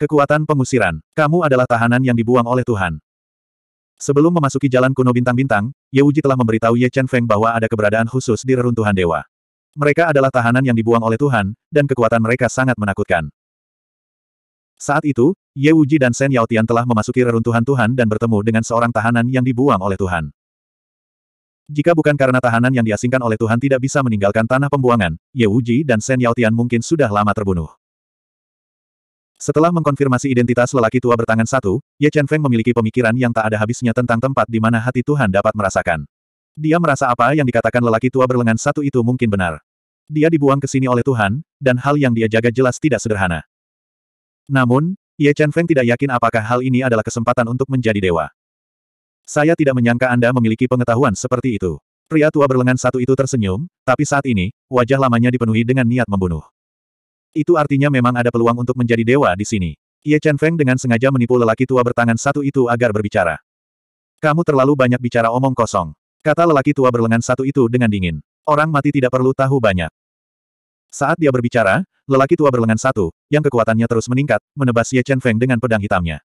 Kekuatan pengusiran. Kamu adalah tahanan yang dibuang oleh Tuhan. Sebelum memasuki jalan kuno bintang-bintang, Ye Wuji telah memberitahu Ye Chen Feng bahwa ada keberadaan khusus di reruntuhan dewa. Mereka adalah tahanan yang dibuang oleh Tuhan, dan kekuatan mereka sangat menakutkan. Saat itu, Ye Wuji dan Shen Tian telah memasuki reruntuhan Tuhan dan bertemu dengan seorang tahanan yang dibuang oleh Tuhan. Jika bukan karena tahanan yang diasingkan oleh Tuhan tidak bisa meninggalkan tanah pembuangan, Ye Wuji dan Shen Yaotian mungkin sudah lama terbunuh. Setelah mengkonfirmasi identitas lelaki tua bertangan satu, Ye Chen Feng memiliki pemikiran yang tak ada habisnya tentang tempat di mana hati Tuhan dapat merasakan. Dia merasa apa yang dikatakan lelaki tua berlengan satu itu mungkin benar. Dia dibuang ke sini oleh Tuhan, dan hal yang dia jaga jelas tidak sederhana. Namun, Ye Chen Feng tidak yakin apakah hal ini adalah kesempatan untuk menjadi dewa. Saya tidak menyangka Anda memiliki pengetahuan seperti itu. Pria tua berlengan satu itu tersenyum, tapi saat ini, wajah lamanya dipenuhi dengan niat membunuh. Itu artinya memang ada peluang untuk menjadi dewa di sini. Ye Chen Feng dengan sengaja menipu lelaki tua bertangan satu itu agar berbicara. Kamu terlalu banyak bicara omong kosong. Kata lelaki tua berlengan satu itu dengan dingin. Orang mati tidak perlu tahu banyak. Saat dia berbicara, lelaki tua berlengan satu, yang kekuatannya terus meningkat, menebas Ye Chen Feng dengan pedang hitamnya.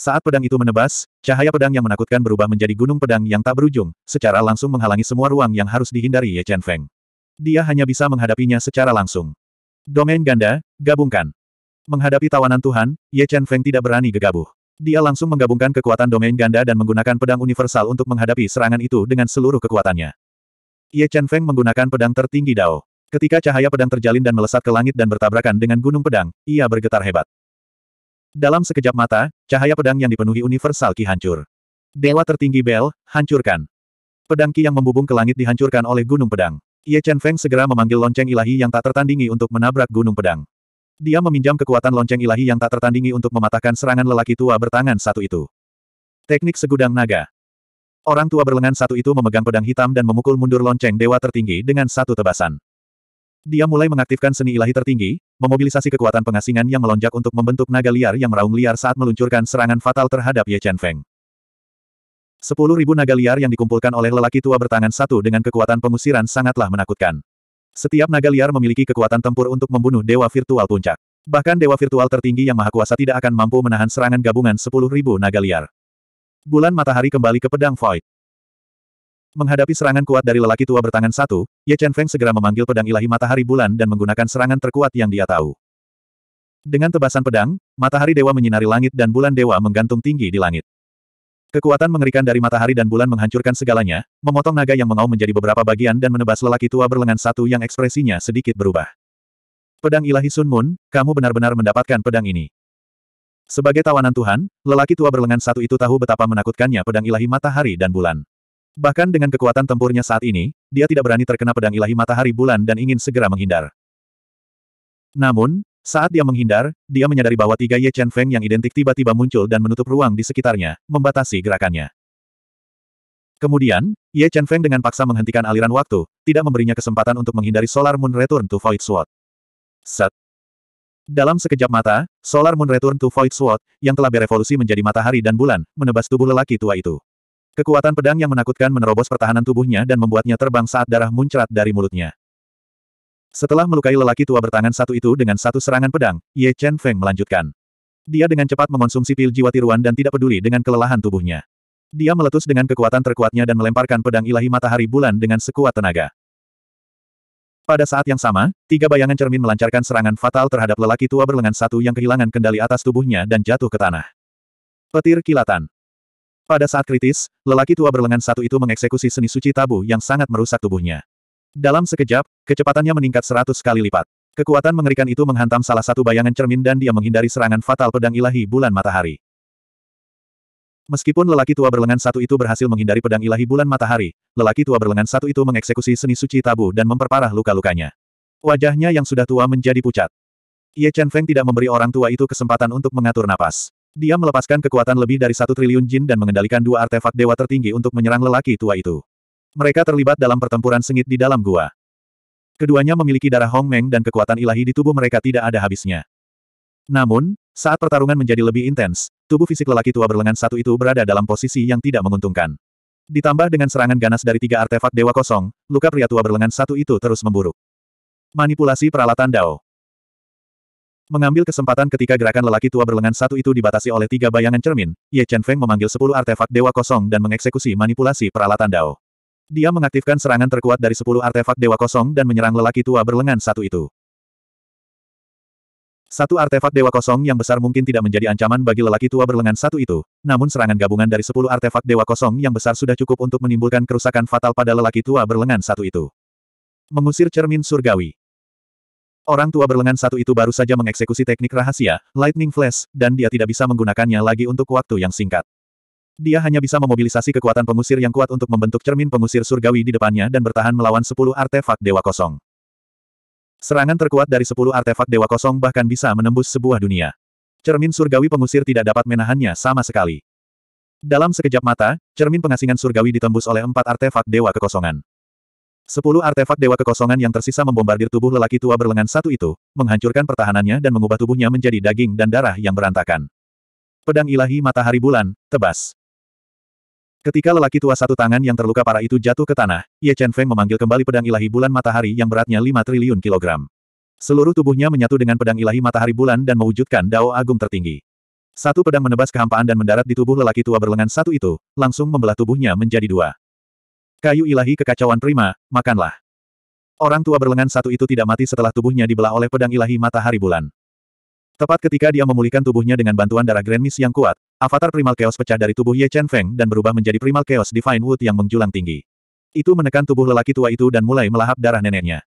Saat pedang itu menebas, cahaya pedang yang menakutkan berubah menjadi gunung pedang yang tak berujung, secara langsung menghalangi semua ruang yang harus dihindari Ye Chen Feng. Dia hanya bisa menghadapinya secara langsung. Domain ganda, gabungkan. Menghadapi tawanan Tuhan, Ye Chen Feng tidak berani gegabuh. Dia langsung menggabungkan kekuatan domain ganda dan menggunakan pedang universal untuk menghadapi serangan itu dengan seluruh kekuatannya. Ye Chen Feng menggunakan pedang tertinggi Dao. Ketika cahaya pedang terjalin dan melesat ke langit dan bertabrakan dengan gunung pedang, ia bergetar hebat. Dalam sekejap mata, cahaya pedang yang dipenuhi universal Ki hancur. Dewa tertinggi Bel, hancurkan. Pedang Ki yang membubung ke langit dihancurkan oleh gunung pedang. Ye Chen Feng segera memanggil lonceng ilahi yang tak tertandingi untuk menabrak gunung pedang. Dia meminjam kekuatan lonceng ilahi yang tak tertandingi untuk mematahkan serangan lelaki tua bertangan satu itu. Teknik segudang naga. Orang tua berlengan satu itu memegang pedang hitam dan memukul mundur lonceng dewa tertinggi dengan satu tebasan. Dia mulai mengaktifkan seni ilahi tertinggi, memobilisasi kekuatan pengasingan yang melonjak untuk membentuk naga liar yang meraung liar saat meluncurkan serangan fatal terhadap Ye Chen Feng. Sepuluh ribu naga liar yang dikumpulkan oleh lelaki tua bertangan satu dengan kekuatan pengusiran sangatlah menakutkan. Setiap naga liar memiliki kekuatan tempur untuk membunuh dewa virtual puncak. Bahkan dewa virtual tertinggi yang maha kuasa tidak akan mampu menahan serangan gabungan sepuluh ribu naga liar. Bulan matahari kembali ke pedang void. Menghadapi serangan kuat dari lelaki tua bertangan satu, Ye Chen Feng segera memanggil pedang ilahi matahari bulan dan menggunakan serangan terkuat yang dia tahu. Dengan tebasan pedang, matahari dewa menyinari langit dan bulan dewa menggantung tinggi di langit. Kekuatan mengerikan dari matahari dan bulan menghancurkan segalanya, memotong naga yang mengaum menjadi beberapa bagian dan menebas lelaki tua berlengan satu yang ekspresinya sedikit berubah. Pedang ilahi Sun Moon, kamu benar-benar mendapatkan pedang ini. Sebagai tawanan Tuhan, lelaki tua berlengan satu itu tahu betapa menakutkannya pedang ilahi matahari dan bulan. Bahkan dengan kekuatan tempurnya saat ini, dia tidak berani terkena pedang ilahi matahari bulan dan ingin segera menghindar. Namun, saat dia menghindar, dia menyadari bahwa tiga Ye Chen Feng yang identik tiba-tiba muncul dan menutup ruang di sekitarnya, membatasi gerakannya. Kemudian, Ye Chen Feng dengan paksa menghentikan aliran waktu, tidak memberinya kesempatan untuk menghindari Solar Moon Return to Void Sword. Set. Dalam sekejap mata, Solar Moon Return to Void Sword, yang telah berevolusi menjadi matahari dan bulan, menebas tubuh lelaki tua itu. Kekuatan pedang yang menakutkan menerobos pertahanan tubuhnya dan membuatnya terbang saat darah muncrat dari mulutnya. Setelah melukai lelaki tua bertangan satu itu dengan satu serangan pedang, Ye Chen Feng melanjutkan. Dia dengan cepat mengonsumsi pil jiwa tiruan dan tidak peduli dengan kelelahan tubuhnya. Dia meletus dengan kekuatan terkuatnya dan melemparkan pedang ilahi matahari bulan dengan sekuat tenaga. Pada saat yang sama, tiga bayangan cermin melancarkan serangan fatal terhadap lelaki tua berlengan satu yang kehilangan kendali atas tubuhnya dan jatuh ke tanah. Petir kilatan. Pada saat kritis, lelaki tua berlengan satu itu mengeksekusi seni suci tabu yang sangat merusak tubuhnya. Dalam sekejap, kecepatannya meningkat seratus kali lipat. Kekuatan mengerikan itu menghantam salah satu bayangan cermin dan dia menghindari serangan fatal pedang ilahi bulan matahari. Meskipun lelaki tua berlengan satu itu berhasil menghindari pedang ilahi bulan matahari, lelaki tua berlengan satu itu mengeksekusi seni suci tabu dan memperparah luka-lukanya. Wajahnya yang sudah tua menjadi pucat. Ye Chen Feng tidak memberi orang tua itu kesempatan untuk mengatur napas. Dia melepaskan kekuatan lebih dari satu triliun jin dan mengendalikan dua artefak dewa tertinggi untuk menyerang lelaki tua itu. Mereka terlibat dalam pertempuran sengit di dalam gua. Keduanya memiliki darah Hong Meng dan kekuatan ilahi di tubuh mereka tidak ada habisnya. Namun, saat pertarungan menjadi lebih intens, tubuh fisik lelaki tua berlengan satu itu berada dalam posisi yang tidak menguntungkan. Ditambah dengan serangan ganas dari tiga artefak dewa kosong, luka pria tua berlengan satu itu terus memburuk. Manipulasi peralatan Dao Mengambil kesempatan ketika gerakan lelaki tua berlengan satu itu dibatasi oleh tiga bayangan cermin, Ye Chen Feng memanggil sepuluh artefak dewa kosong dan mengeksekusi manipulasi peralatan Dao. Dia mengaktifkan serangan terkuat dari sepuluh artefak dewa kosong dan menyerang lelaki tua berlengan satu itu. Satu artefak dewa kosong yang besar mungkin tidak menjadi ancaman bagi lelaki tua berlengan satu itu, namun serangan gabungan dari sepuluh artefak dewa kosong yang besar sudah cukup untuk menimbulkan kerusakan fatal pada lelaki tua berlengan satu itu. Mengusir cermin surgawi. Orang tua berlengan satu itu baru saja mengeksekusi teknik rahasia, Lightning Flash, dan dia tidak bisa menggunakannya lagi untuk waktu yang singkat. Dia hanya bisa memobilisasi kekuatan pengusir yang kuat untuk membentuk cermin pengusir surgawi di depannya dan bertahan melawan 10 artefak dewa kosong. Serangan terkuat dari 10 artefak dewa kosong bahkan bisa menembus sebuah dunia. Cermin surgawi pengusir tidak dapat menahannya sama sekali. Dalam sekejap mata, cermin pengasingan surgawi ditembus oleh empat artefak dewa kekosongan. Sepuluh artefak dewa kekosongan yang tersisa membombardir tubuh lelaki tua berlengan satu itu, menghancurkan pertahanannya dan mengubah tubuhnya menjadi daging dan darah yang berantakan. Pedang ilahi matahari bulan, tebas. Ketika lelaki tua satu tangan yang terluka parah itu jatuh ke tanah, Ye Chen Feng memanggil kembali pedang ilahi bulan matahari yang beratnya 5 triliun kilogram. Seluruh tubuhnya menyatu dengan pedang ilahi matahari bulan dan mewujudkan dao agung tertinggi. Satu pedang menebas kehampaan dan mendarat di tubuh lelaki tua berlengan satu itu, langsung membelah tubuhnya menjadi dua. Kayu ilahi kekacauan prima, makanlah. Orang tua berlengan satu itu tidak mati setelah tubuhnya dibelah oleh pedang ilahi matahari bulan. Tepat ketika dia memulihkan tubuhnya dengan bantuan darah Grand Miss yang kuat, avatar primal chaos pecah dari tubuh Ye Chen Feng dan berubah menjadi primal chaos divine wood yang menjulang tinggi. Itu menekan tubuh lelaki tua itu dan mulai melahap darah neneknya.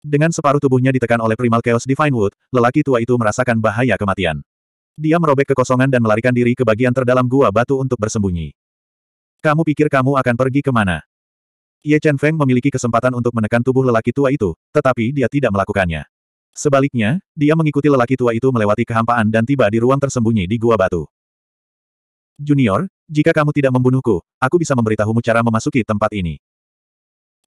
Dengan separuh tubuhnya ditekan oleh primal chaos divine wood, lelaki tua itu merasakan bahaya kematian. Dia merobek kekosongan dan melarikan diri ke bagian terdalam gua batu untuk bersembunyi. Kamu pikir kamu akan pergi kemana? Ye Chen Feng memiliki kesempatan untuk menekan tubuh lelaki tua itu, tetapi dia tidak melakukannya. Sebaliknya, dia mengikuti lelaki tua itu melewati kehampaan dan tiba di ruang tersembunyi di gua batu. Junior, jika kamu tidak membunuhku, aku bisa memberitahumu cara memasuki tempat ini.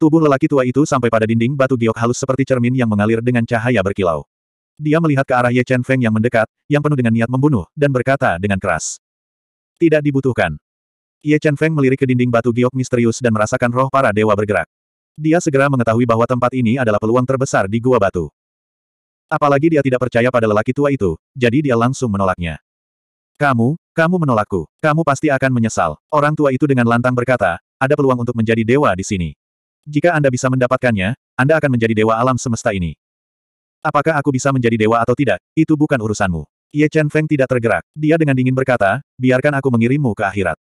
Tubuh lelaki tua itu sampai pada dinding batu giok halus seperti cermin yang mengalir dengan cahaya berkilau. Dia melihat ke arah Ye Chen Feng yang mendekat, yang penuh dengan niat membunuh, dan berkata dengan keras. Tidak dibutuhkan. Ye Chen Feng melirik ke dinding batu giok misterius dan merasakan roh para dewa bergerak. Dia segera mengetahui bahwa tempat ini adalah peluang terbesar di gua batu. Apalagi dia tidak percaya pada lelaki tua itu, jadi dia langsung menolaknya. Kamu, kamu menolakku. Kamu pasti akan menyesal. Orang tua itu dengan lantang berkata, ada peluang untuk menjadi dewa di sini. Jika Anda bisa mendapatkannya, Anda akan menjadi dewa alam semesta ini. Apakah aku bisa menjadi dewa atau tidak, itu bukan urusanmu. Ye Chen Feng tidak tergerak. Dia dengan dingin berkata, biarkan aku mengirimmu ke akhirat.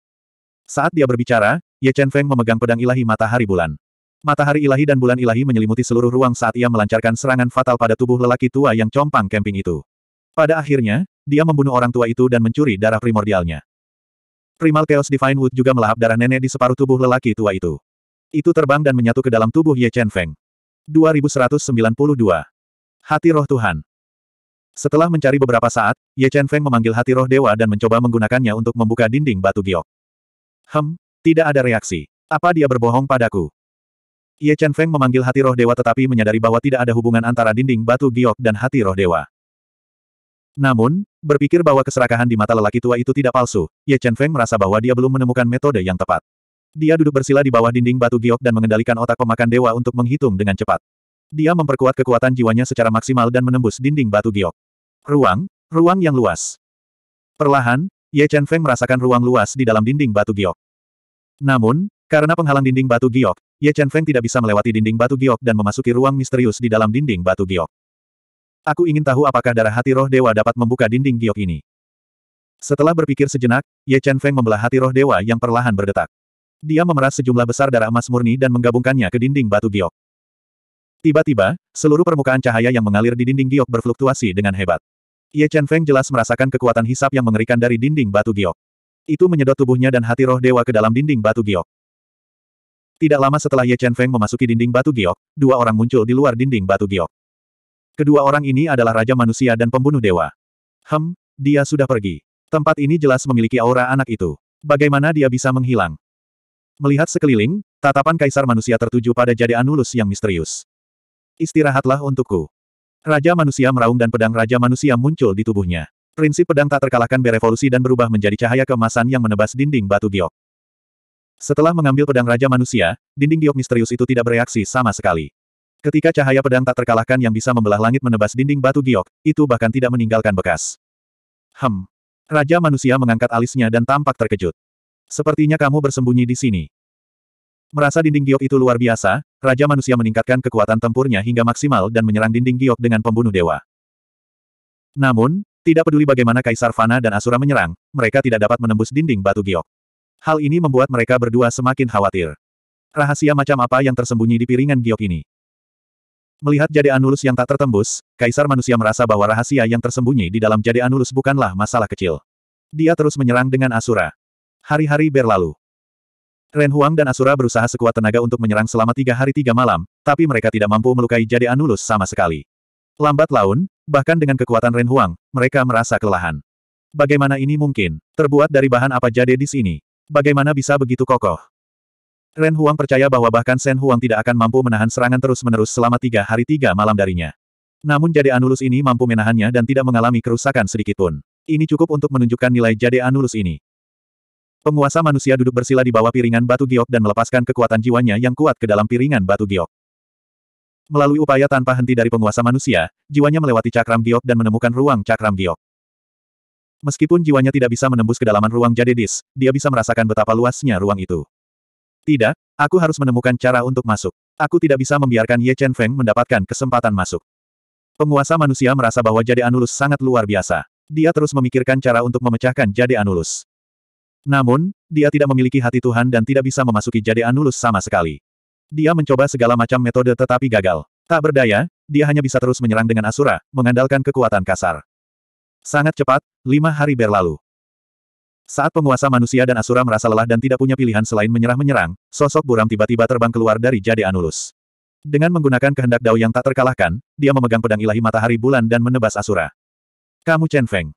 Saat dia berbicara, Ye Chen Feng memegang pedang ilahi matahari bulan. Matahari ilahi dan bulan ilahi menyelimuti seluruh ruang saat ia melancarkan serangan fatal pada tubuh lelaki tua yang compang camping itu. Pada akhirnya, dia membunuh orang tua itu dan mencuri darah primordialnya. Primal Chaos Divine Wood juga melahap darah nenek di separuh tubuh lelaki tua itu. Itu terbang dan menyatu ke dalam tubuh Ye Chen Feng. 2192. Hati Roh Tuhan. Setelah mencari beberapa saat, Ye Chen Feng memanggil hati roh dewa dan mencoba menggunakannya untuk membuka dinding batu giok. Hem, tidak ada reaksi. Apa dia berbohong padaku? Ye Chen Feng memanggil hati roh dewa tetapi menyadari bahwa tidak ada hubungan antara dinding batu giok dan hati roh dewa. Namun, berpikir bahwa keserakahan di mata lelaki tua itu tidak palsu, Ye Chen Feng merasa bahwa dia belum menemukan metode yang tepat. Dia duduk bersila di bawah dinding batu giok dan mengendalikan otak pemakan dewa untuk menghitung dengan cepat. Dia memperkuat kekuatan jiwanya secara maksimal dan menembus dinding batu giok. Ruang, ruang yang luas. Perlahan, Ye Chen Feng merasakan ruang luas di dalam dinding batu giok. Namun, karena penghalang dinding batu giok, Ye Chen Feng tidak bisa melewati dinding batu giok dan memasuki ruang misterius di dalam dinding batu giok. Aku ingin tahu apakah darah hati roh dewa dapat membuka dinding giok ini. Setelah berpikir sejenak, Ye Chen Feng membelah hati roh dewa yang perlahan berdetak. Dia memeras sejumlah besar darah emas murni dan menggabungkannya ke dinding batu giok. Tiba-tiba, seluruh permukaan cahaya yang mengalir di dinding giok berfluktuasi dengan hebat. Ye Chen Feng jelas merasakan kekuatan hisap yang mengerikan dari dinding batu giok. Itu menyedot tubuhnya dan hati roh dewa ke dalam dinding batu giok. Tidak lama setelah Ye Chen Feng memasuki dinding batu giok, dua orang muncul di luar dinding batu giok. Kedua orang ini adalah Raja Manusia dan Pembunuh Dewa. Hem, dia sudah pergi. Tempat ini jelas memiliki aura anak itu. Bagaimana dia bisa menghilang? Melihat sekeliling, tatapan kaisar manusia tertuju pada Jade Anulus yang misterius. Istirahatlah untukku. Raja manusia meraung dan pedang raja manusia muncul di tubuhnya. Prinsip pedang tak terkalahkan berevolusi dan berubah menjadi cahaya kemasan yang menebas dinding batu giok. Setelah mengambil pedang raja manusia, dinding giok misterius itu tidak bereaksi sama sekali. Ketika cahaya pedang tak terkalahkan yang bisa membelah langit menebas dinding batu giok, itu bahkan tidak meninggalkan bekas. Hem. Raja manusia mengangkat alisnya dan tampak terkejut. Sepertinya kamu bersembunyi di sini. Merasa dinding giok itu luar biasa, Raja manusia meningkatkan kekuatan tempurnya hingga maksimal dan menyerang dinding giok dengan pembunuh dewa. Namun, tidak peduli bagaimana Kaisar Fana dan Asura menyerang, mereka tidak dapat menembus dinding batu giok. Hal ini membuat mereka berdua semakin khawatir. Rahasia macam apa yang tersembunyi di piringan giok ini? Melihat jade anulus yang tak tertembus, kaisar manusia merasa bahwa rahasia yang tersembunyi di dalam jade anulus bukanlah masalah kecil. Dia terus menyerang dengan Asura. Hari-hari berlalu. Ren Huang dan Asura berusaha sekuat tenaga untuk menyerang selama tiga hari tiga malam, tapi mereka tidak mampu melukai Jade Anulus sama sekali. Lambat laun, bahkan dengan kekuatan Ren Huang, mereka merasa kelelahan. Bagaimana ini mungkin? Terbuat dari bahan apa Jade di sini? Bagaimana bisa begitu kokoh? Ren Huang percaya bahwa bahkan Sen Huang tidak akan mampu menahan serangan terus-menerus selama tiga hari tiga malam darinya. Namun Jade Anulus ini mampu menahannya dan tidak mengalami kerusakan sedikitpun. Ini cukup untuk menunjukkan nilai Jade Anulus ini. Penguasa manusia duduk bersila di bawah piringan batu giok dan melepaskan kekuatan jiwanya yang kuat ke dalam piringan batu giok. Melalui upaya tanpa henti dari penguasa manusia, jiwanya melewati cakram giok dan menemukan ruang cakram giok. Meskipun jiwanya tidak bisa menembus kedalaman ruang jadedis, dia bisa merasakan betapa luasnya ruang itu. Tidak, aku harus menemukan cara untuk masuk. Aku tidak bisa membiarkan Ye Chen Feng mendapatkan kesempatan masuk. Penguasa manusia merasa bahwa jade Anulus sangat luar biasa. Dia terus memikirkan cara untuk memecahkan jade Anulus. Namun, dia tidak memiliki hati Tuhan dan tidak bisa memasuki jade anulus sama sekali. Dia mencoba segala macam metode tetapi gagal. Tak berdaya, dia hanya bisa terus menyerang dengan Asura, mengandalkan kekuatan kasar. Sangat cepat, lima hari berlalu. Saat penguasa manusia dan Asura merasa lelah dan tidak punya pilihan selain menyerah-menyerang, sosok buram tiba-tiba terbang keluar dari jade Anulus. Dengan menggunakan kehendak Dao yang tak terkalahkan, dia memegang pedang ilahi matahari bulan dan menebas Asura. Kamu Chen Feng.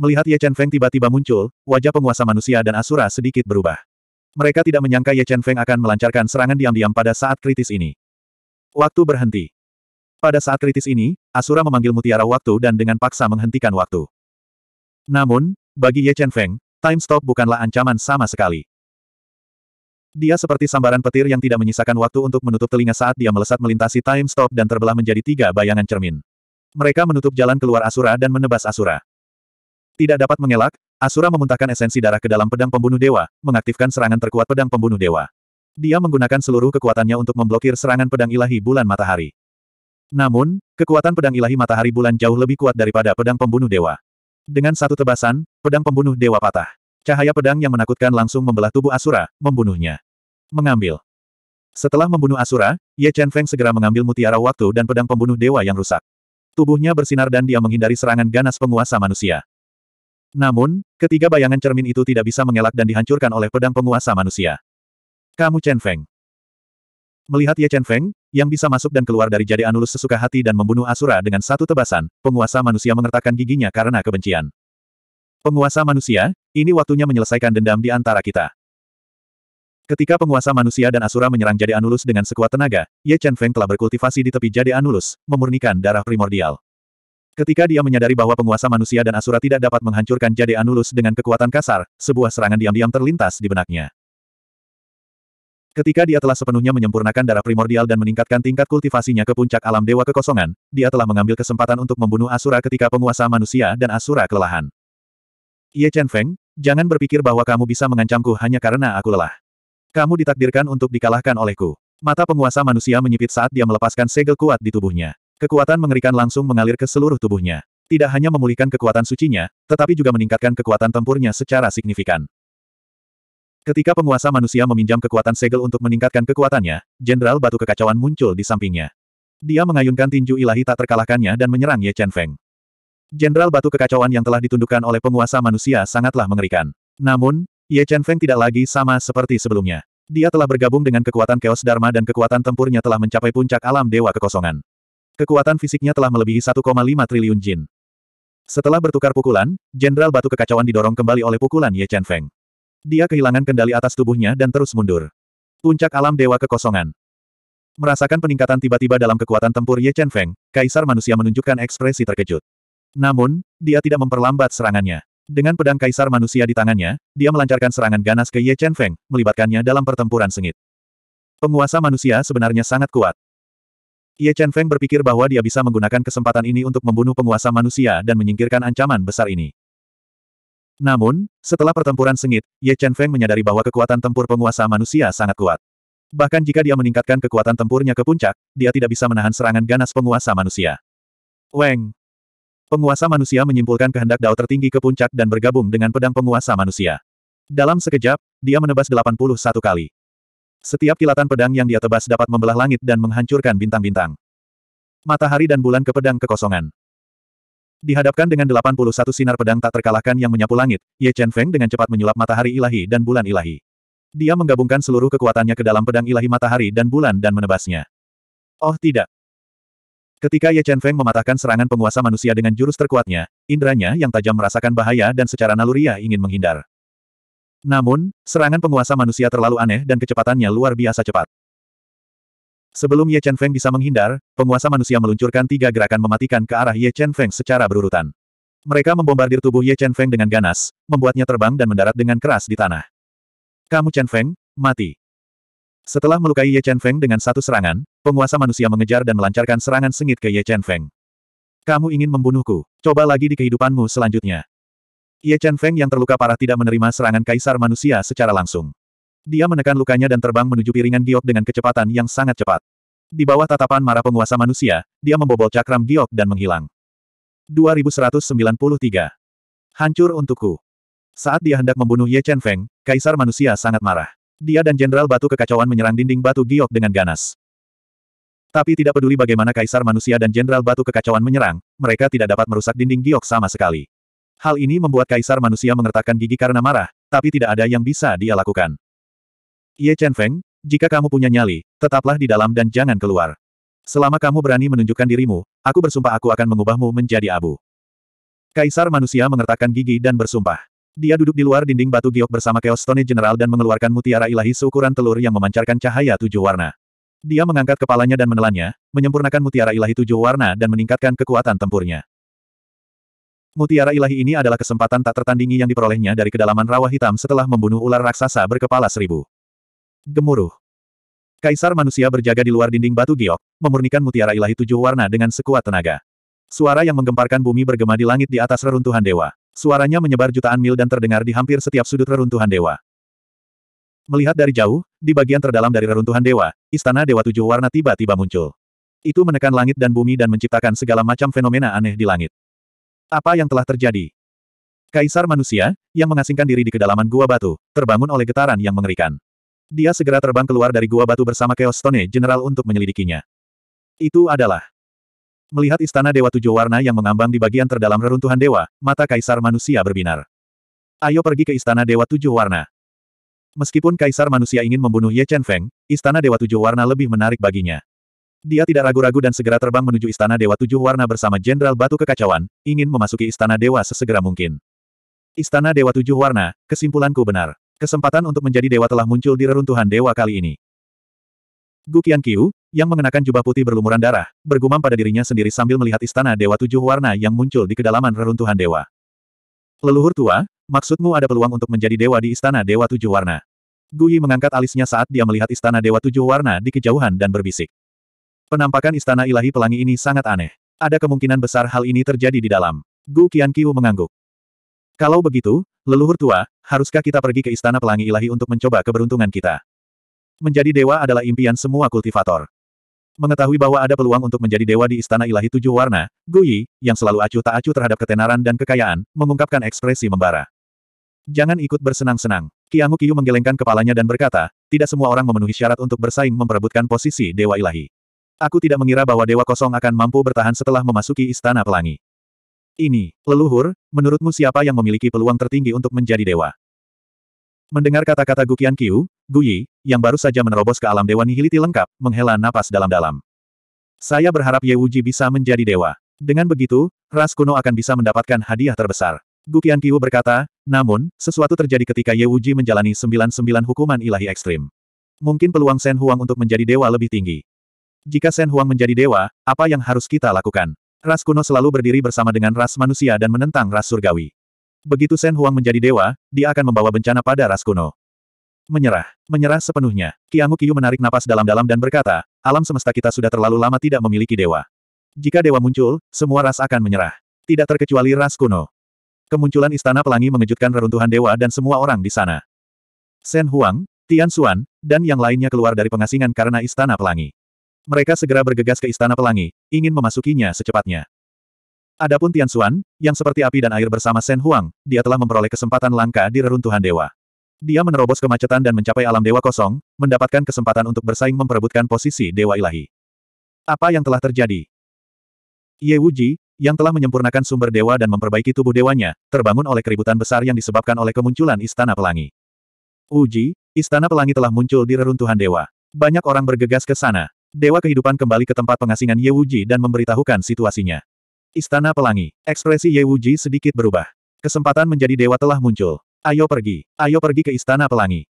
Melihat Ye Chen Feng tiba-tiba muncul, wajah penguasa manusia dan Asura sedikit berubah. Mereka tidak menyangka Ye Chen Feng akan melancarkan serangan diam-diam pada saat kritis ini. Waktu berhenti. Pada saat kritis ini, Asura memanggil mutiara waktu dan dengan paksa menghentikan waktu. Namun, bagi Ye Chen Feng, time stop bukanlah ancaman sama sekali. Dia seperti sambaran petir yang tidak menyisakan waktu untuk menutup telinga saat dia melesat melintasi time stop dan terbelah menjadi tiga bayangan cermin. Mereka menutup jalan keluar Asura dan menebas Asura. Tidak dapat mengelak, Asura memuntahkan esensi darah ke dalam pedang pembunuh dewa, mengaktifkan serangan terkuat pedang pembunuh dewa. Dia menggunakan seluruh kekuatannya untuk memblokir serangan pedang ilahi bulan matahari. Namun, kekuatan pedang ilahi matahari bulan jauh lebih kuat daripada pedang pembunuh dewa. Dengan satu tebasan, pedang pembunuh dewa patah. Cahaya pedang yang menakutkan langsung membelah tubuh Asura, membunuhnya. Mengambil. Setelah membunuh Asura, Ye Chen Feng segera mengambil mutiara waktu dan pedang pembunuh dewa yang rusak. Tubuhnya bersinar dan dia menghindari serangan ganas penguasa manusia. Namun, ketiga bayangan cermin itu tidak bisa mengelak dan dihancurkan oleh pedang penguasa manusia. Kamu Chen Feng. Melihat Ye Chen Feng, yang bisa masuk dan keluar dari jadi Anulus sesuka hati dan membunuh Asura dengan satu tebasan, penguasa manusia mengertakkan giginya karena kebencian. Penguasa manusia, ini waktunya menyelesaikan dendam di antara kita. Ketika penguasa manusia dan Asura menyerang jadi Anulus dengan sekuat tenaga, Ye Chen Feng telah berkultivasi di tepi jadi Anulus, memurnikan darah primordial. Ketika dia menyadari bahwa penguasa manusia dan Asura tidak dapat menghancurkan Jade Anulus dengan kekuatan kasar, sebuah serangan diam-diam terlintas di benaknya. Ketika dia telah sepenuhnya menyempurnakan darah primordial dan meningkatkan tingkat kultivasinya ke puncak alam dewa kekosongan, dia telah mengambil kesempatan untuk membunuh Asura ketika penguasa manusia dan Asura kelelahan. Ye Chen Feng, jangan berpikir bahwa kamu bisa mengancamku hanya karena aku lelah. Kamu ditakdirkan untuk dikalahkan olehku. Mata penguasa manusia menyipit saat dia melepaskan segel kuat di tubuhnya. Kekuatan mengerikan langsung mengalir ke seluruh tubuhnya. Tidak hanya memulihkan kekuatan sucinya, tetapi juga meningkatkan kekuatan tempurnya secara signifikan. Ketika penguasa manusia meminjam kekuatan segel untuk meningkatkan kekuatannya, Jenderal Batu Kekacauan muncul di sampingnya. Dia mengayunkan tinju ilahi tak terkalahkannya dan menyerang Ye Chen Feng. Jenderal Batu Kekacauan yang telah ditundukkan oleh penguasa manusia sangatlah mengerikan. Namun, Ye Chen Feng tidak lagi sama seperti sebelumnya. Dia telah bergabung dengan kekuatan Chaos Dharma dan kekuatan tempurnya telah mencapai puncak alam Dewa Kekosongan. Kekuatan fisiknya telah melebihi 1,5 triliun jin. Setelah bertukar pukulan, Jenderal Batu Kekacauan didorong kembali oleh pukulan Ye Chen Feng. Dia kehilangan kendali atas tubuhnya dan terus mundur. Puncak alam dewa kekosongan. Merasakan peningkatan tiba-tiba dalam kekuatan tempur Ye Chen Feng, Kaisar manusia menunjukkan ekspresi terkejut. Namun, dia tidak memperlambat serangannya. Dengan pedang Kaisar manusia di tangannya, dia melancarkan serangan ganas ke Ye Chen Feng, melibatkannya dalam pertempuran sengit. Penguasa manusia sebenarnya sangat kuat. Ye Chen Feng berpikir bahwa dia bisa menggunakan kesempatan ini untuk membunuh penguasa manusia dan menyingkirkan ancaman besar ini. Namun, setelah pertempuran sengit, Ye Chen Feng menyadari bahwa kekuatan tempur penguasa manusia sangat kuat. Bahkan jika dia meningkatkan kekuatan tempurnya ke puncak, dia tidak bisa menahan serangan ganas penguasa manusia. Weng! Penguasa manusia menyimpulkan kehendak dao tertinggi ke puncak dan bergabung dengan pedang penguasa manusia. Dalam sekejap, dia menebas 81 kali. Setiap kilatan pedang yang dia tebas dapat membelah langit dan menghancurkan bintang-bintang. Matahari dan bulan ke pedang kekosongan. Dihadapkan dengan 81 sinar pedang tak terkalahkan yang menyapu langit, Ye Chen Feng dengan cepat menyulap matahari ilahi dan bulan ilahi. Dia menggabungkan seluruh kekuatannya ke dalam pedang ilahi matahari dan bulan dan menebasnya. Oh tidak. Ketika Ye Chen Feng mematahkan serangan penguasa manusia dengan jurus terkuatnya, indranya yang tajam merasakan bahaya dan secara naluriah ingin menghindar. Namun, serangan penguasa manusia terlalu aneh dan kecepatannya luar biasa cepat. Sebelum Ye Chen Feng bisa menghindar, penguasa manusia meluncurkan tiga gerakan mematikan ke arah Ye Chen Feng secara berurutan. Mereka membombardir tubuh Ye Chen Feng dengan ganas, membuatnya terbang dan mendarat dengan keras di tanah. Kamu Chen Feng, mati. Setelah melukai Ye Chen Feng dengan satu serangan, penguasa manusia mengejar dan melancarkan serangan sengit ke Ye Chen Feng. Kamu ingin membunuhku, coba lagi di kehidupanmu selanjutnya. Ye Chen Feng yang terluka parah tidak menerima serangan kaisar manusia secara langsung. Dia menekan lukanya dan terbang menuju piringan giok dengan kecepatan yang sangat cepat. Di bawah tatapan marah penguasa manusia, dia membobol cakram giok dan menghilang. 2193. Hancur untukku. Saat dia hendak membunuh Ye Chen Feng, kaisar manusia sangat marah. Dia dan jenderal batu kekacauan menyerang dinding batu giok dengan ganas. Tapi tidak peduli bagaimana kaisar manusia dan jenderal batu kekacauan menyerang, mereka tidak dapat merusak dinding giok sama sekali. Hal ini membuat kaisar manusia mengertakkan gigi karena marah, tapi tidak ada yang bisa dia lakukan. Ye Chen Feng, jika kamu punya nyali, tetaplah di dalam dan jangan keluar. Selama kamu berani menunjukkan dirimu, aku bersumpah aku akan mengubahmu menjadi abu. Kaisar manusia mengertakkan gigi dan bersumpah. Dia duduk di luar dinding batu giok bersama Chaos Stone General dan mengeluarkan mutiara ilahi seukuran telur yang memancarkan cahaya tujuh warna. Dia mengangkat kepalanya dan menelannya, menyempurnakan mutiara ilahi tujuh warna dan meningkatkan kekuatan tempurnya. Mutiara ilahi ini adalah kesempatan tak tertandingi yang diperolehnya dari kedalaman rawa hitam setelah membunuh ular raksasa berkepala seribu. Gemuruh. Kaisar manusia berjaga di luar dinding batu giok, memurnikan mutiara ilahi tujuh warna dengan sekuat tenaga. Suara yang menggemparkan bumi bergema di langit di atas reruntuhan dewa. Suaranya menyebar jutaan mil dan terdengar di hampir setiap sudut reruntuhan dewa. Melihat dari jauh, di bagian terdalam dari reruntuhan dewa, istana dewa tujuh warna tiba-tiba muncul. Itu menekan langit dan bumi dan menciptakan segala macam fenomena aneh di langit. Apa yang telah terjadi? Kaisar manusia, yang mengasingkan diri di kedalaman gua batu, terbangun oleh getaran yang mengerikan. Dia segera terbang keluar dari gua batu bersama Chaos Stone General untuk menyelidikinya. Itu adalah melihat istana Dewa Tujuh Warna yang mengambang di bagian terdalam reruntuhan Dewa, mata Kaisar Manusia berbinar. Ayo pergi ke istana Dewa Tujuh Warna. Meskipun Kaisar Manusia ingin membunuh Ye Chen Feng, istana Dewa Tujuh Warna lebih menarik baginya. Dia tidak ragu-ragu dan segera terbang menuju Istana Dewa Tujuh Warna bersama Jenderal Batu Kekacauan, ingin memasuki Istana Dewa sesegera mungkin. Istana Dewa Tujuh Warna, kesimpulanku benar. Kesempatan untuk menjadi dewa telah muncul di reruntuhan dewa kali ini. Gu Qiangqiu, yang mengenakan jubah putih berlumuran darah, bergumam pada dirinya sendiri sambil melihat Istana Dewa Tujuh Warna yang muncul di kedalaman reruntuhan dewa. Leluhur tua, maksudmu ada peluang untuk menjadi dewa di Istana Dewa Tujuh Warna. Gu Yi mengangkat alisnya saat dia melihat Istana Dewa Tujuh Warna di kejauhan dan berbisik. Penampakan istana ilahi pelangi ini sangat aneh. Ada kemungkinan besar hal ini terjadi di dalam. Gu Qianqiu mengangguk. Kalau begitu, leluhur tua, haruskah kita pergi ke istana pelangi ilahi untuk mencoba keberuntungan kita? Menjadi dewa adalah impian semua kultivator. Mengetahui bahwa ada peluang untuk menjadi dewa di istana ilahi tujuh warna, Yi, yang selalu acuh tak acuh terhadap ketenaran dan kekayaan, mengungkapkan ekspresi membara. Jangan ikut bersenang-senang. Qiangu Qiu menggelengkan kepalanya dan berkata, tidak semua orang memenuhi syarat untuk bersaing memperebutkan posisi dewa ilahi. Aku tidak mengira bahwa Dewa Kosong akan mampu bertahan setelah memasuki Istana Pelangi. Ini, leluhur, menurutmu siapa yang memiliki peluang tertinggi untuk menjadi dewa? Mendengar kata-kata Gukian Qiu, Guyi, yang baru saja menerobos ke alam dewa nihiliti lengkap, menghela napas dalam-dalam. Saya berharap Ye Wuji bisa menjadi dewa. Dengan begitu, ras kuno akan bisa mendapatkan hadiah terbesar. Gukian Qiu berkata, namun, sesuatu terjadi ketika Ye Wuji menjalani 99 hukuman ilahi ekstrim. Mungkin peluang Shen Huang untuk menjadi dewa lebih tinggi. Jika Shen Huang menjadi dewa, apa yang harus kita lakukan? Ras kuno selalu berdiri bersama dengan ras manusia dan menentang ras surgawi. Begitu Shen Huang menjadi dewa, dia akan membawa bencana pada ras kuno. Menyerah. Menyerah sepenuhnya. Qiangu Qiyu menarik napas dalam-dalam dan berkata, alam semesta kita sudah terlalu lama tidak memiliki dewa. Jika dewa muncul, semua ras akan menyerah. Tidak terkecuali ras kuno. Kemunculan Istana Pelangi mengejutkan reruntuhan dewa dan semua orang di sana. Shen Huang, Tian Xuan, dan yang lainnya keluar dari pengasingan karena Istana Pelangi. Mereka segera bergegas ke Istana Pelangi, ingin memasukinya secepatnya. Adapun Tian Xuan, yang seperti api dan air bersama Shen Huang, dia telah memperoleh kesempatan langka di reruntuhan dewa. Dia menerobos kemacetan dan mencapai alam dewa kosong, mendapatkan kesempatan untuk bersaing memperebutkan posisi dewa ilahi. Apa yang telah terjadi? Ye Wuji, yang telah menyempurnakan sumber dewa dan memperbaiki tubuh dewanya, terbangun oleh keributan besar yang disebabkan oleh kemunculan Istana Pelangi. Uji, Istana Pelangi telah muncul di reruntuhan dewa. Banyak orang bergegas ke sana. Dewa kehidupan kembali ke tempat pengasingan Ye Wuji dan memberitahukan situasinya. Istana Pelangi. Ekspresi Ye Wuji sedikit berubah. Kesempatan menjadi dewa telah muncul. Ayo pergi. Ayo pergi ke Istana Pelangi.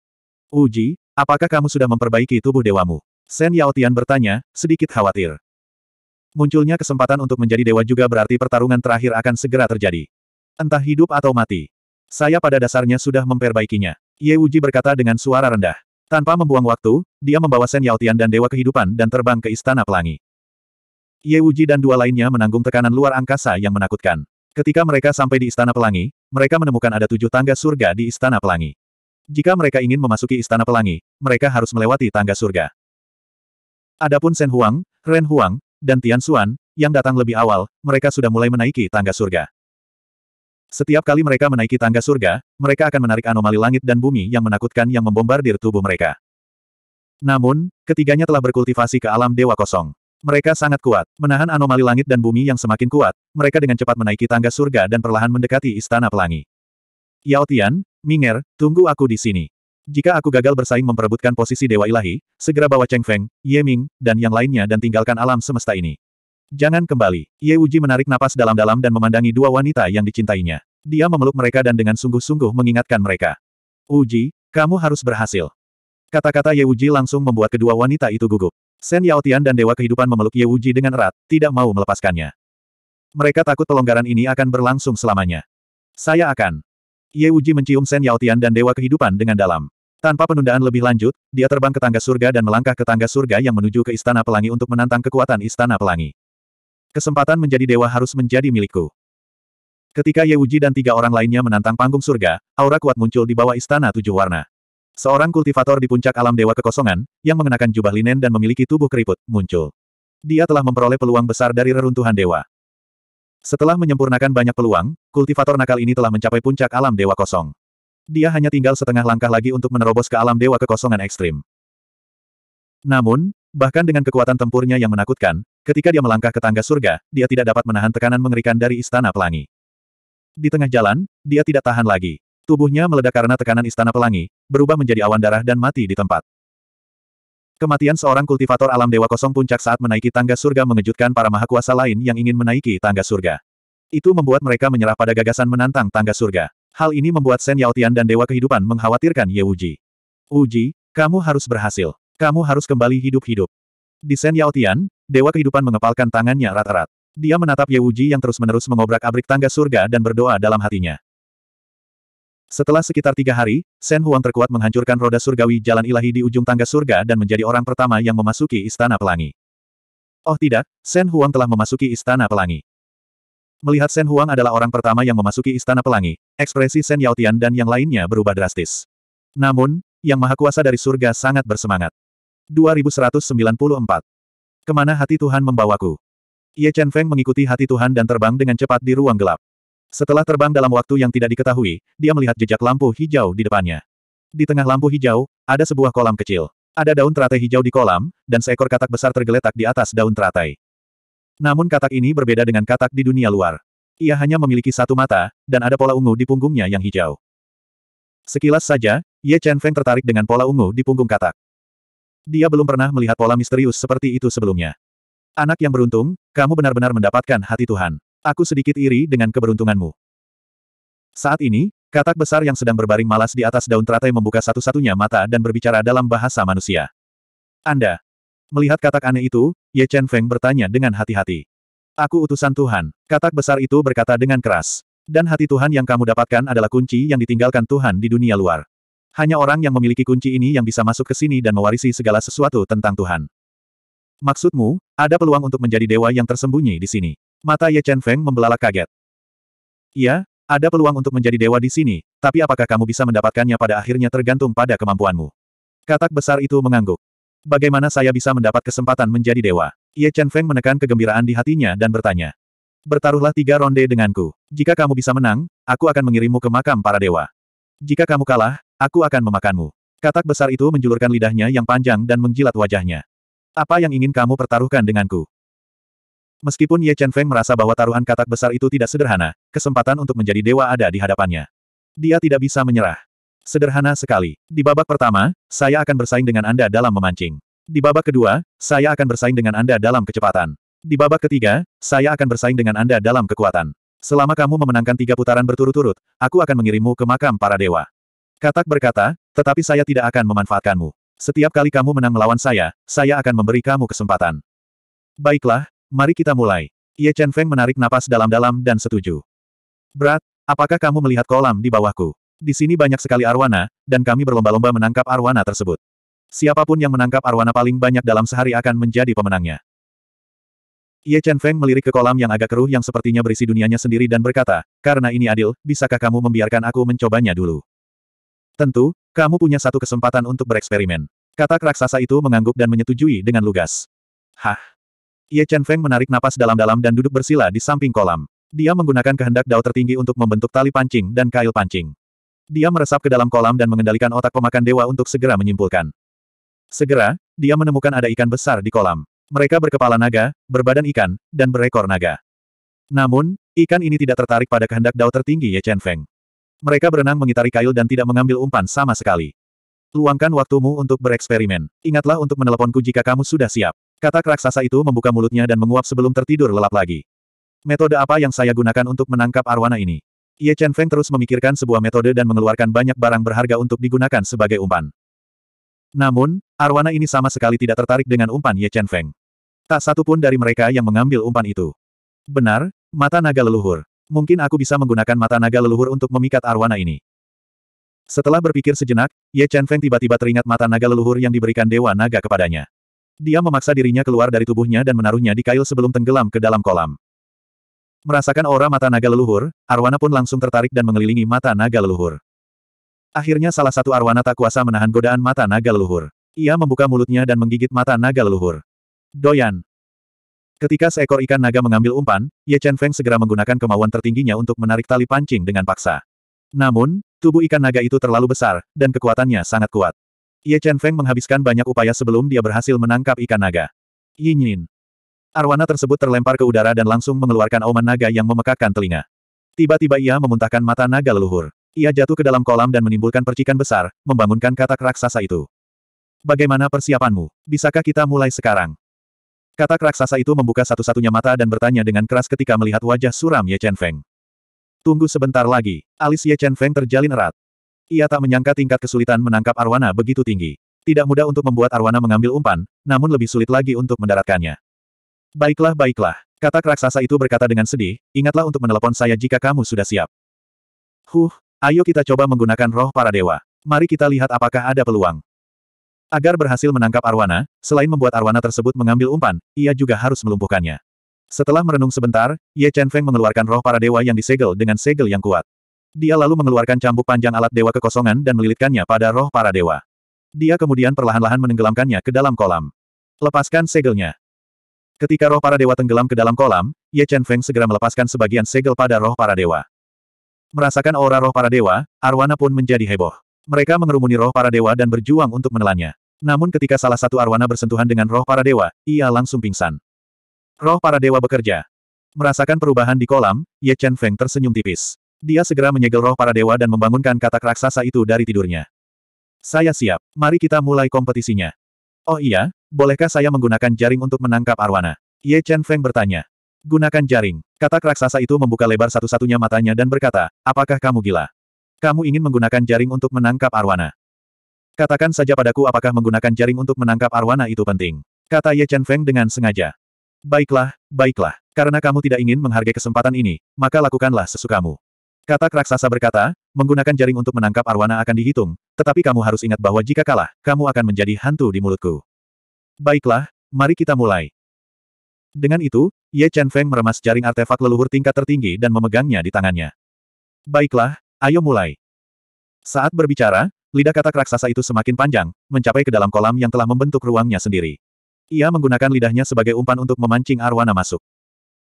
Wuji, apakah kamu sudah memperbaiki tubuh dewamu? Sen Yaotian bertanya, sedikit khawatir. Munculnya kesempatan untuk menjadi dewa juga berarti pertarungan terakhir akan segera terjadi. Entah hidup atau mati. Saya pada dasarnya sudah memperbaikinya. Ye Wuji berkata dengan suara rendah. Tanpa membuang waktu, dia membawa Shen Yaotian dan Dewa Kehidupan dan terbang ke Istana Pelangi. Ye Wuji dan dua lainnya menanggung tekanan luar angkasa yang menakutkan. Ketika mereka sampai di Istana Pelangi, mereka menemukan ada tujuh tangga surga di Istana Pelangi. Jika mereka ingin memasuki Istana Pelangi, mereka harus melewati tangga surga. Adapun Sen Huang, Ren Huang, dan Tian Xuan, yang datang lebih awal, mereka sudah mulai menaiki tangga surga. Setiap kali mereka menaiki tangga surga, mereka akan menarik anomali langit dan bumi yang menakutkan yang membombardir tubuh mereka. Namun, ketiganya telah berkultivasi ke alam dewa kosong. Mereka sangat kuat, menahan anomali langit dan bumi yang semakin kuat, mereka dengan cepat menaiki tangga surga dan perlahan mendekati istana pelangi. Yao Tian, Minger, tunggu aku di sini. Jika aku gagal bersaing memperebutkan posisi Dewa Ilahi, segera bawa Cheng Feng, Ye Ming, dan yang lainnya dan tinggalkan alam semesta ini. Jangan kembali. Ye Uji menarik napas dalam-dalam dan memandangi dua wanita yang dicintainya. Dia memeluk mereka dan dengan sungguh-sungguh mengingatkan mereka. Uji, kamu harus berhasil. Kata-kata Ye Uji langsung membuat kedua wanita itu gugup. Sen Yao Tian dan Dewa Kehidupan memeluk Ye Uji dengan erat, tidak mau melepaskannya. Mereka takut pelonggaran ini akan berlangsung selamanya. Saya akan. Ye Uji mencium Sen Yao Tian dan Dewa Kehidupan dengan dalam. Tanpa penundaan lebih lanjut, dia terbang ke tangga surga dan melangkah ke tangga surga yang menuju ke Istana Pelangi untuk menantang kekuatan Istana Pelangi. Kesempatan menjadi dewa harus menjadi milikku. Ketika Ye Wuji dan tiga orang lainnya menantang panggung surga, aura kuat muncul di bawah istana tujuh warna. Seorang kultivator di puncak alam dewa kekosongan, yang mengenakan jubah linen dan memiliki tubuh keriput, muncul. Dia telah memperoleh peluang besar dari reruntuhan dewa. Setelah menyempurnakan banyak peluang, kultivator nakal ini telah mencapai puncak alam dewa kosong. Dia hanya tinggal setengah langkah lagi untuk menerobos ke alam dewa kekosongan ekstrim. Namun, Bahkan dengan kekuatan tempurnya yang menakutkan, ketika dia melangkah ke tangga surga, dia tidak dapat menahan tekanan mengerikan dari Istana Pelangi. Di tengah jalan, dia tidak tahan lagi. Tubuhnya meledak karena tekanan Istana Pelangi, berubah menjadi awan darah dan mati di tempat. Kematian seorang kultivator alam Dewa Kosong puncak saat menaiki tangga surga mengejutkan para mahakuasa lain yang ingin menaiki tangga surga. Itu membuat mereka menyerah pada gagasan menantang tangga surga. Hal ini membuat Sen Yaotian dan Dewa Kehidupan mengkhawatirkan Ye Wuji. Uji, kamu harus berhasil. Kamu harus kembali hidup-hidup. Di Sen Yaotian, Dewa Kehidupan mengepalkan tangannya rata-rata. Dia menatap Ye Wuji yang terus-menerus mengobrak-abrik tangga surga dan berdoa dalam hatinya. Setelah sekitar tiga hari, Sen Huang terkuat menghancurkan roda surgawi jalan ilahi di ujung tangga surga dan menjadi orang pertama yang memasuki Istana Pelangi. Oh tidak, Sen Huang telah memasuki Istana Pelangi. Melihat Sen Huang adalah orang pertama yang memasuki Istana Pelangi, ekspresi Sen Yaotian dan yang lainnya berubah drastis. Namun, Yang Maha Kuasa dari surga sangat bersemangat. 2194. Kemana hati Tuhan membawaku? Ye Chen Feng mengikuti hati Tuhan dan terbang dengan cepat di ruang gelap. Setelah terbang dalam waktu yang tidak diketahui, dia melihat jejak lampu hijau di depannya. Di tengah lampu hijau, ada sebuah kolam kecil. Ada daun teratai hijau di kolam, dan seekor katak besar tergeletak di atas daun teratai. Namun katak ini berbeda dengan katak di dunia luar. Ia hanya memiliki satu mata, dan ada pola ungu di punggungnya yang hijau. Sekilas saja, Ye Chen Feng tertarik dengan pola ungu di punggung katak. Dia belum pernah melihat pola misterius seperti itu sebelumnya. Anak yang beruntung, kamu benar-benar mendapatkan hati Tuhan. Aku sedikit iri dengan keberuntunganmu. Saat ini, katak besar yang sedang berbaring malas di atas daun teratai membuka satu-satunya mata dan berbicara dalam bahasa manusia. Anda. Melihat katak aneh itu, Ye Chen Feng bertanya dengan hati-hati. Aku utusan Tuhan. Katak besar itu berkata dengan keras. Dan hati Tuhan yang kamu dapatkan adalah kunci yang ditinggalkan Tuhan di dunia luar. Hanya orang yang memiliki kunci ini yang bisa masuk ke sini dan mewarisi segala sesuatu tentang Tuhan. Maksudmu, ada peluang untuk menjadi dewa yang tersembunyi di sini? Mata Ye Chen Feng membelalak kaget. Iya, ada peluang untuk menjadi dewa di sini, tapi apakah kamu bisa mendapatkannya pada akhirnya tergantung pada kemampuanmu. Katak besar itu mengangguk. Bagaimana saya bisa mendapat kesempatan menjadi dewa? Ye Chen Feng menekan kegembiraan di hatinya dan bertanya. Bertaruhlah tiga ronde denganku. Jika kamu bisa menang, aku akan mengirimmu ke makam para dewa. Jika kamu kalah, Aku akan memakanmu. Katak besar itu menjulurkan lidahnya yang panjang dan menjilat wajahnya. Apa yang ingin kamu pertaruhkan denganku? Meskipun Ye Chen Feng merasa bahwa taruhan katak besar itu tidak sederhana, kesempatan untuk menjadi dewa ada di hadapannya. Dia tidak bisa menyerah. Sederhana sekali. Di babak pertama, saya akan bersaing dengan Anda dalam memancing. Di babak kedua, saya akan bersaing dengan Anda dalam kecepatan. Di babak ketiga, saya akan bersaing dengan Anda dalam kekuatan. Selama kamu memenangkan tiga putaran berturut-turut, aku akan mengirimmu ke makam para dewa. Katak berkata, tetapi saya tidak akan memanfaatkanmu. Setiap kali kamu menang melawan saya, saya akan memberi kamu kesempatan. Baiklah, mari kita mulai. Ye Chen Feng menarik napas dalam-dalam dan setuju. Berat, apakah kamu melihat kolam di bawahku? Di sini banyak sekali arwana, dan kami berlomba-lomba menangkap arwana tersebut. Siapapun yang menangkap arwana paling banyak dalam sehari akan menjadi pemenangnya. Ye Chen Feng melirik ke kolam yang agak keruh yang sepertinya berisi dunianya sendiri dan berkata, karena ini adil, bisakah kamu membiarkan aku mencobanya dulu? Tentu, kamu punya satu kesempatan untuk bereksperimen. Kata raksasa itu mengangguk dan menyetujui dengan lugas. Hah? Ye Chen Feng menarik napas dalam-dalam dan duduk bersila di samping kolam. Dia menggunakan kehendak dao tertinggi untuk membentuk tali pancing dan kail pancing. Dia meresap ke dalam kolam dan mengendalikan otak pemakan dewa untuk segera menyimpulkan. Segera, dia menemukan ada ikan besar di kolam. Mereka berkepala naga, berbadan ikan, dan berekor naga. Namun, ikan ini tidak tertarik pada kehendak dao tertinggi Ye Chen Feng. Mereka berenang mengitari kail dan tidak mengambil umpan sama sekali. Luangkan waktumu untuk bereksperimen. Ingatlah untuk meneleponku jika kamu sudah siap. Kata raksasa itu membuka mulutnya dan menguap sebelum tertidur lelap lagi. Metode apa yang saya gunakan untuk menangkap arwana ini? Ye Chen Feng terus memikirkan sebuah metode dan mengeluarkan banyak barang berharga untuk digunakan sebagai umpan. Namun, arwana ini sama sekali tidak tertarik dengan umpan Ye Chen Feng. Tak satu pun dari mereka yang mengambil umpan itu. Benar, mata naga leluhur. Mungkin aku bisa menggunakan mata naga leluhur untuk memikat arwana ini. Setelah berpikir sejenak, Ye Chen Feng tiba-tiba teringat mata naga leluhur yang diberikan Dewa Naga kepadanya. Dia memaksa dirinya keluar dari tubuhnya dan menaruhnya di kail sebelum tenggelam ke dalam kolam. Merasakan aura mata naga leluhur, arwana pun langsung tertarik dan mengelilingi mata naga leluhur. Akhirnya salah satu arwana tak kuasa menahan godaan mata naga leluhur. Ia membuka mulutnya dan menggigit mata naga leluhur. Doyan, Ketika seekor ikan naga mengambil umpan, Ye Chen Feng segera menggunakan kemauan tertingginya untuk menarik tali pancing dengan paksa. Namun, tubuh ikan naga itu terlalu besar, dan kekuatannya sangat kuat. Ye Chen Feng menghabiskan banyak upaya sebelum dia berhasil menangkap ikan naga. Yin Yin, Arwana tersebut terlempar ke udara dan langsung mengeluarkan auman naga yang memekakkan telinga. Tiba-tiba ia memuntahkan mata naga leluhur. Ia jatuh ke dalam kolam dan menimbulkan percikan besar, membangunkan katak raksasa itu. Bagaimana persiapanmu? Bisakah kita mulai sekarang? Katak raksasa itu membuka satu-satunya mata dan bertanya dengan keras ketika melihat wajah suram Ye Chen Feng. Tunggu sebentar lagi, alis Ye Chen Feng terjalin erat. Ia tak menyangka tingkat kesulitan menangkap arwana begitu tinggi. Tidak mudah untuk membuat arwana mengambil umpan, namun lebih sulit lagi untuk mendaratkannya. Baiklah baiklah, katak raksasa itu berkata dengan sedih, ingatlah untuk menelepon saya jika kamu sudah siap. Huh, ayo kita coba menggunakan roh para dewa. Mari kita lihat apakah ada peluang. Agar berhasil menangkap arwana, selain membuat arwana tersebut mengambil umpan, ia juga harus melumpuhkannya. Setelah merenung sebentar, Ye Chen Feng mengeluarkan roh para dewa yang disegel dengan segel yang kuat. Dia lalu mengeluarkan cambuk panjang alat dewa kekosongan dan melilitkannya pada roh para dewa. Dia kemudian perlahan-lahan menenggelamkannya ke dalam kolam. Lepaskan segelnya. Ketika roh para dewa tenggelam ke dalam kolam, Ye Chen Feng segera melepaskan sebagian segel pada roh para dewa. Merasakan aura roh para dewa, arwana pun menjadi heboh. Mereka mengerumuni roh para dewa dan berjuang untuk menelannya. Namun ketika salah satu arwana bersentuhan dengan roh para dewa, ia langsung pingsan. Roh para dewa bekerja. Merasakan perubahan di kolam, Ye Chen Feng tersenyum tipis. Dia segera menyegel roh para dewa dan membangunkan katak raksasa itu dari tidurnya. Saya siap, mari kita mulai kompetisinya. Oh iya, bolehkah saya menggunakan jaring untuk menangkap arwana? Ye Chen Feng bertanya. Gunakan jaring. Katak raksasa itu membuka lebar satu-satunya matanya dan berkata, apakah kamu gila? Kamu ingin menggunakan jaring untuk menangkap arwana. Katakan saja padaku apakah menggunakan jaring untuk menangkap arwana itu penting. Kata Ye Chen Feng dengan sengaja. Baiklah, baiklah. Karena kamu tidak ingin menghargai kesempatan ini, maka lakukanlah sesukamu. Kata raksasa berkata, menggunakan jaring untuk menangkap arwana akan dihitung, tetapi kamu harus ingat bahwa jika kalah, kamu akan menjadi hantu di mulutku. Baiklah, mari kita mulai. Dengan itu, Ye Chen Feng meremas jaring artefak leluhur tingkat tertinggi dan memegangnya di tangannya. Baiklah, Ayo mulai. Saat berbicara, lidah katak raksasa itu semakin panjang, mencapai ke dalam kolam yang telah membentuk ruangnya sendiri. Ia menggunakan lidahnya sebagai umpan untuk memancing arwana masuk.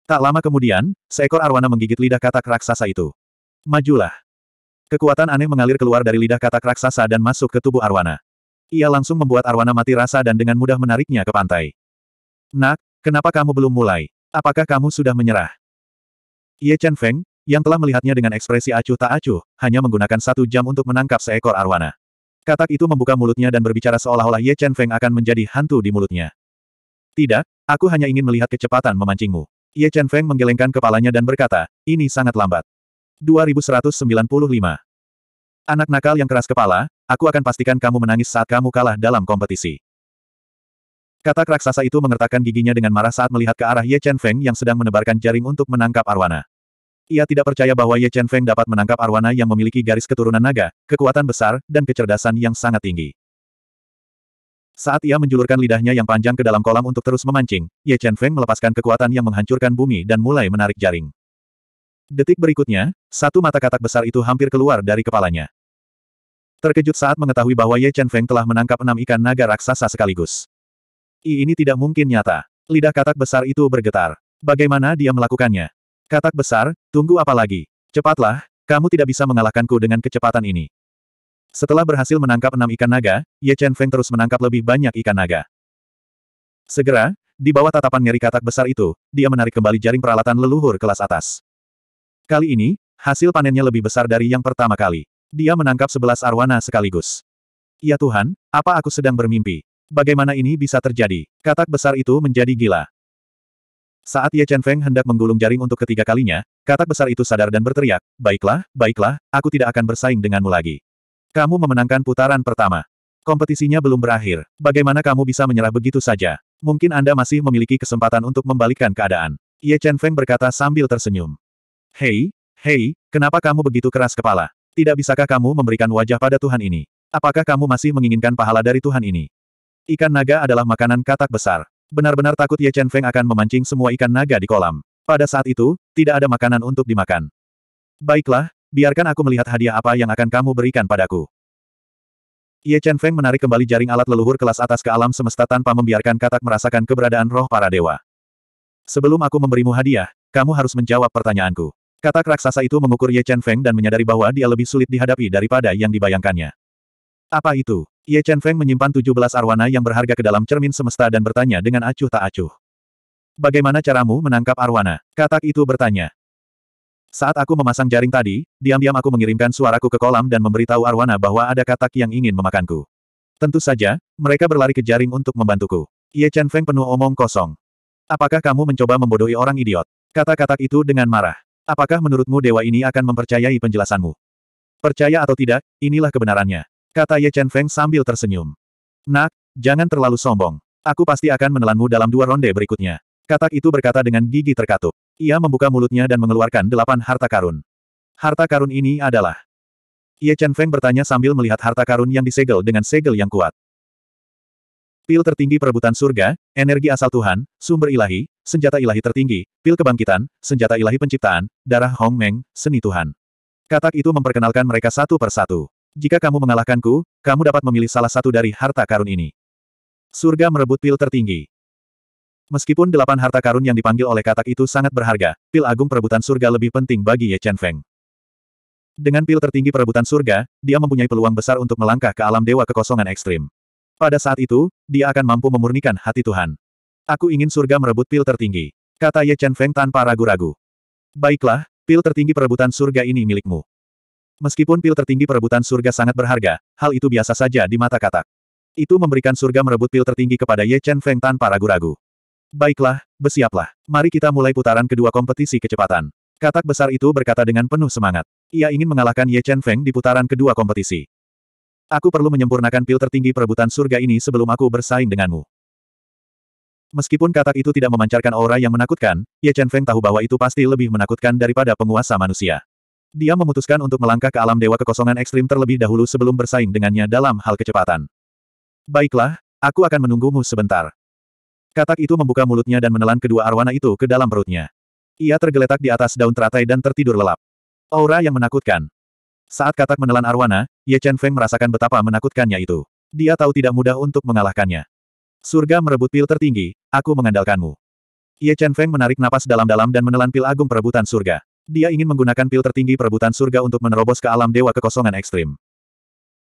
Tak lama kemudian, seekor arwana menggigit lidah katak raksasa itu. Majulah. Kekuatan aneh mengalir keluar dari lidah katak raksasa dan masuk ke tubuh arwana. Ia langsung membuat arwana mati rasa dan dengan mudah menariknya ke pantai. Nak, kenapa kamu belum mulai? Apakah kamu sudah menyerah? Ye Chen Feng, yang telah melihatnya dengan ekspresi acuh tak acuh, hanya menggunakan satu jam untuk menangkap seekor arwana. Katak itu membuka mulutnya dan berbicara seolah-olah Ye Chen Feng akan menjadi hantu di mulutnya. Tidak, aku hanya ingin melihat kecepatan memancingmu. Ye Chen Feng menggelengkan kepalanya dan berkata, ini sangat lambat. 2195. Anak nakal yang keras kepala, aku akan pastikan kamu menangis saat kamu kalah dalam kompetisi. Katak raksasa itu mengertakkan giginya dengan marah saat melihat ke arah Ye Chen Feng yang sedang menebarkan jaring untuk menangkap arwana. Ia tidak percaya bahwa Ye Chen Feng dapat menangkap arwana yang memiliki garis keturunan naga, kekuatan besar, dan kecerdasan yang sangat tinggi. Saat ia menjulurkan lidahnya yang panjang ke dalam kolam untuk terus memancing, Ye Chen Feng melepaskan kekuatan yang menghancurkan bumi dan mulai menarik jaring. Detik berikutnya, satu mata katak besar itu hampir keluar dari kepalanya. Terkejut saat mengetahui bahwa Ye Chen Feng telah menangkap enam ikan naga raksasa sekaligus. I ini tidak mungkin nyata. Lidah katak besar itu bergetar. Bagaimana dia melakukannya? Katak besar, tunggu apa lagi? Cepatlah, kamu tidak bisa mengalahkanku dengan kecepatan ini. Setelah berhasil menangkap enam ikan naga, Ye Chen Feng terus menangkap lebih banyak ikan naga. Segera, di bawah tatapan ngeri katak besar itu, dia menarik kembali jaring peralatan leluhur kelas atas. Kali ini, hasil panennya lebih besar dari yang pertama kali. Dia menangkap sebelas arwana sekaligus. Ya Tuhan, apa aku sedang bermimpi? Bagaimana ini bisa terjadi? Katak besar itu menjadi gila. Saat Ye Chen Feng hendak menggulung jaring untuk ketiga kalinya, katak besar itu sadar dan berteriak, Baiklah, baiklah, aku tidak akan bersaing denganmu lagi. Kamu memenangkan putaran pertama. Kompetisinya belum berakhir. Bagaimana kamu bisa menyerah begitu saja? Mungkin Anda masih memiliki kesempatan untuk membalikkan keadaan. Ye Chen Feng berkata sambil tersenyum. Hei, hei, kenapa kamu begitu keras kepala? Tidak bisakah kamu memberikan wajah pada Tuhan ini? Apakah kamu masih menginginkan pahala dari Tuhan ini? Ikan naga adalah makanan katak besar. Benar-benar takut Ye Chen Feng akan memancing semua ikan naga di kolam. Pada saat itu, tidak ada makanan untuk dimakan. Baiklah, biarkan aku melihat hadiah apa yang akan kamu berikan padaku. Ye Chen Feng menarik kembali jaring alat leluhur kelas atas ke alam semesta tanpa membiarkan katak merasakan keberadaan roh para dewa. Sebelum aku memberimu hadiah, kamu harus menjawab pertanyaanku. Katak raksasa itu mengukur Ye Chen Feng dan menyadari bahwa dia lebih sulit dihadapi daripada yang dibayangkannya. Apa itu? Ye Chen Feng menyimpan 17 arwana yang berharga ke dalam cermin semesta dan bertanya dengan acuh tak acuh. Bagaimana caramu menangkap arwana? Katak itu bertanya. Saat aku memasang jaring tadi, diam-diam aku mengirimkan suaraku ke kolam dan memberitahu arwana bahwa ada katak yang ingin memakanku. Tentu saja, mereka berlari ke jaring untuk membantuku. Ye Chen Feng penuh omong kosong. Apakah kamu mencoba membodohi orang idiot? Kata katak itu dengan marah. Apakah menurutmu dewa ini akan mempercayai penjelasanmu? Percaya atau tidak, inilah kebenarannya. Kata Ye Chen Feng sambil tersenyum. Nak, jangan terlalu sombong. Aku pasti akan menelanmu dalam dua ronde berikutnya. Katak itu berkata dengan gigi terkatup. Ia membuka mulutnya dan mengeluarkan delapan harta karun. Harta karun ini adalah... Ye Chen Feng bertanya sambil melihat harta karun yang disegel dengan segel yang kuat. Pil tertinggi perebutan surga, energi asal Tuhan, sumber ilahi, senjata ilahi tertinggi, pil kebangkitan, senjata ilahi penciptaan, darah Hong Meng, seni Tuhan. Katak itu memperkenalkan mereka satu persatu. Jika kamu mengalahkanku, kamu dapat memilih salah satu dari harta karun ini. Surga merebut pil tertinggi. Meskipun delapan harta karun yang dipanggil oleh katak itu sangat berharga, pil agung perebutan surga lebih penting bagi Ye Chen Feng. Dengan pil tertinggi perebutan surga, dia mempunyai peluang besar untuk melangkah ke alam dewa kekosongan ekstrim. Pada saat itu, dia akan mampu memurnikan hati Tuhan. Aku ingin surga merebut pil tertinggi. Kata Ye Chen Feng tanpa ragu-ragu. Baiklah, pil tertinggi perebutan surga ini milikmu. Meskipun pil tertinggi perebutan surga sangat berharga, hal itu biasa saja di mata katak. Itu memberikan surga merebut pil tertinggi kepada Ye Chen Feng tanpa ragu-ragu. Baiklah, bersiaplah. Mari kita mulai putaran kedua kompetisi kecepatan. Katak besar itu berkata dengan penuh semangat. Ia ingin mengalahkan Ye Chen Feng di putaran kedua kompetisi. Aku perlu menyempurnakan pil tertinggi perebutan surga ini sebelum aku bersaing denganmu. Meskipun katak itu tidak memancarkan aura yang menakutkan, Ye Chen Feng tahu bahwa itu pasti lebih menakutkan daripada penguasa manusia. Dia memutuskan untuk melangkah ke alam dewa kekosongan ekstrim terlebih dahulu sebelum bersaing dengannya dalam hal kecepatan. Baiklah, aku akan menunggumu sebentar. Katak itu membuka mulutnya dan menelan kedua arwana itu ke dalam perutnya. Ia tergeletak di atas daun teratai dan tertidur lelap. Aura yang menakutkan. Saat katak menelan arwana, Ye Chen Feng merasakan betapa menakutkannya itu. Dia tahu tidak mudah untuk mengalahkannya. Surga merebut pil tertinggi, aku mengandalkanmu. Ye Chen Feng menarik napas dalam-dalam dan menelan pil agung perebutan surga. Dia ingin menggunakan pil tertinggi perebutan surga untuk menerobos ke alam dewa kekosongan ekstrim.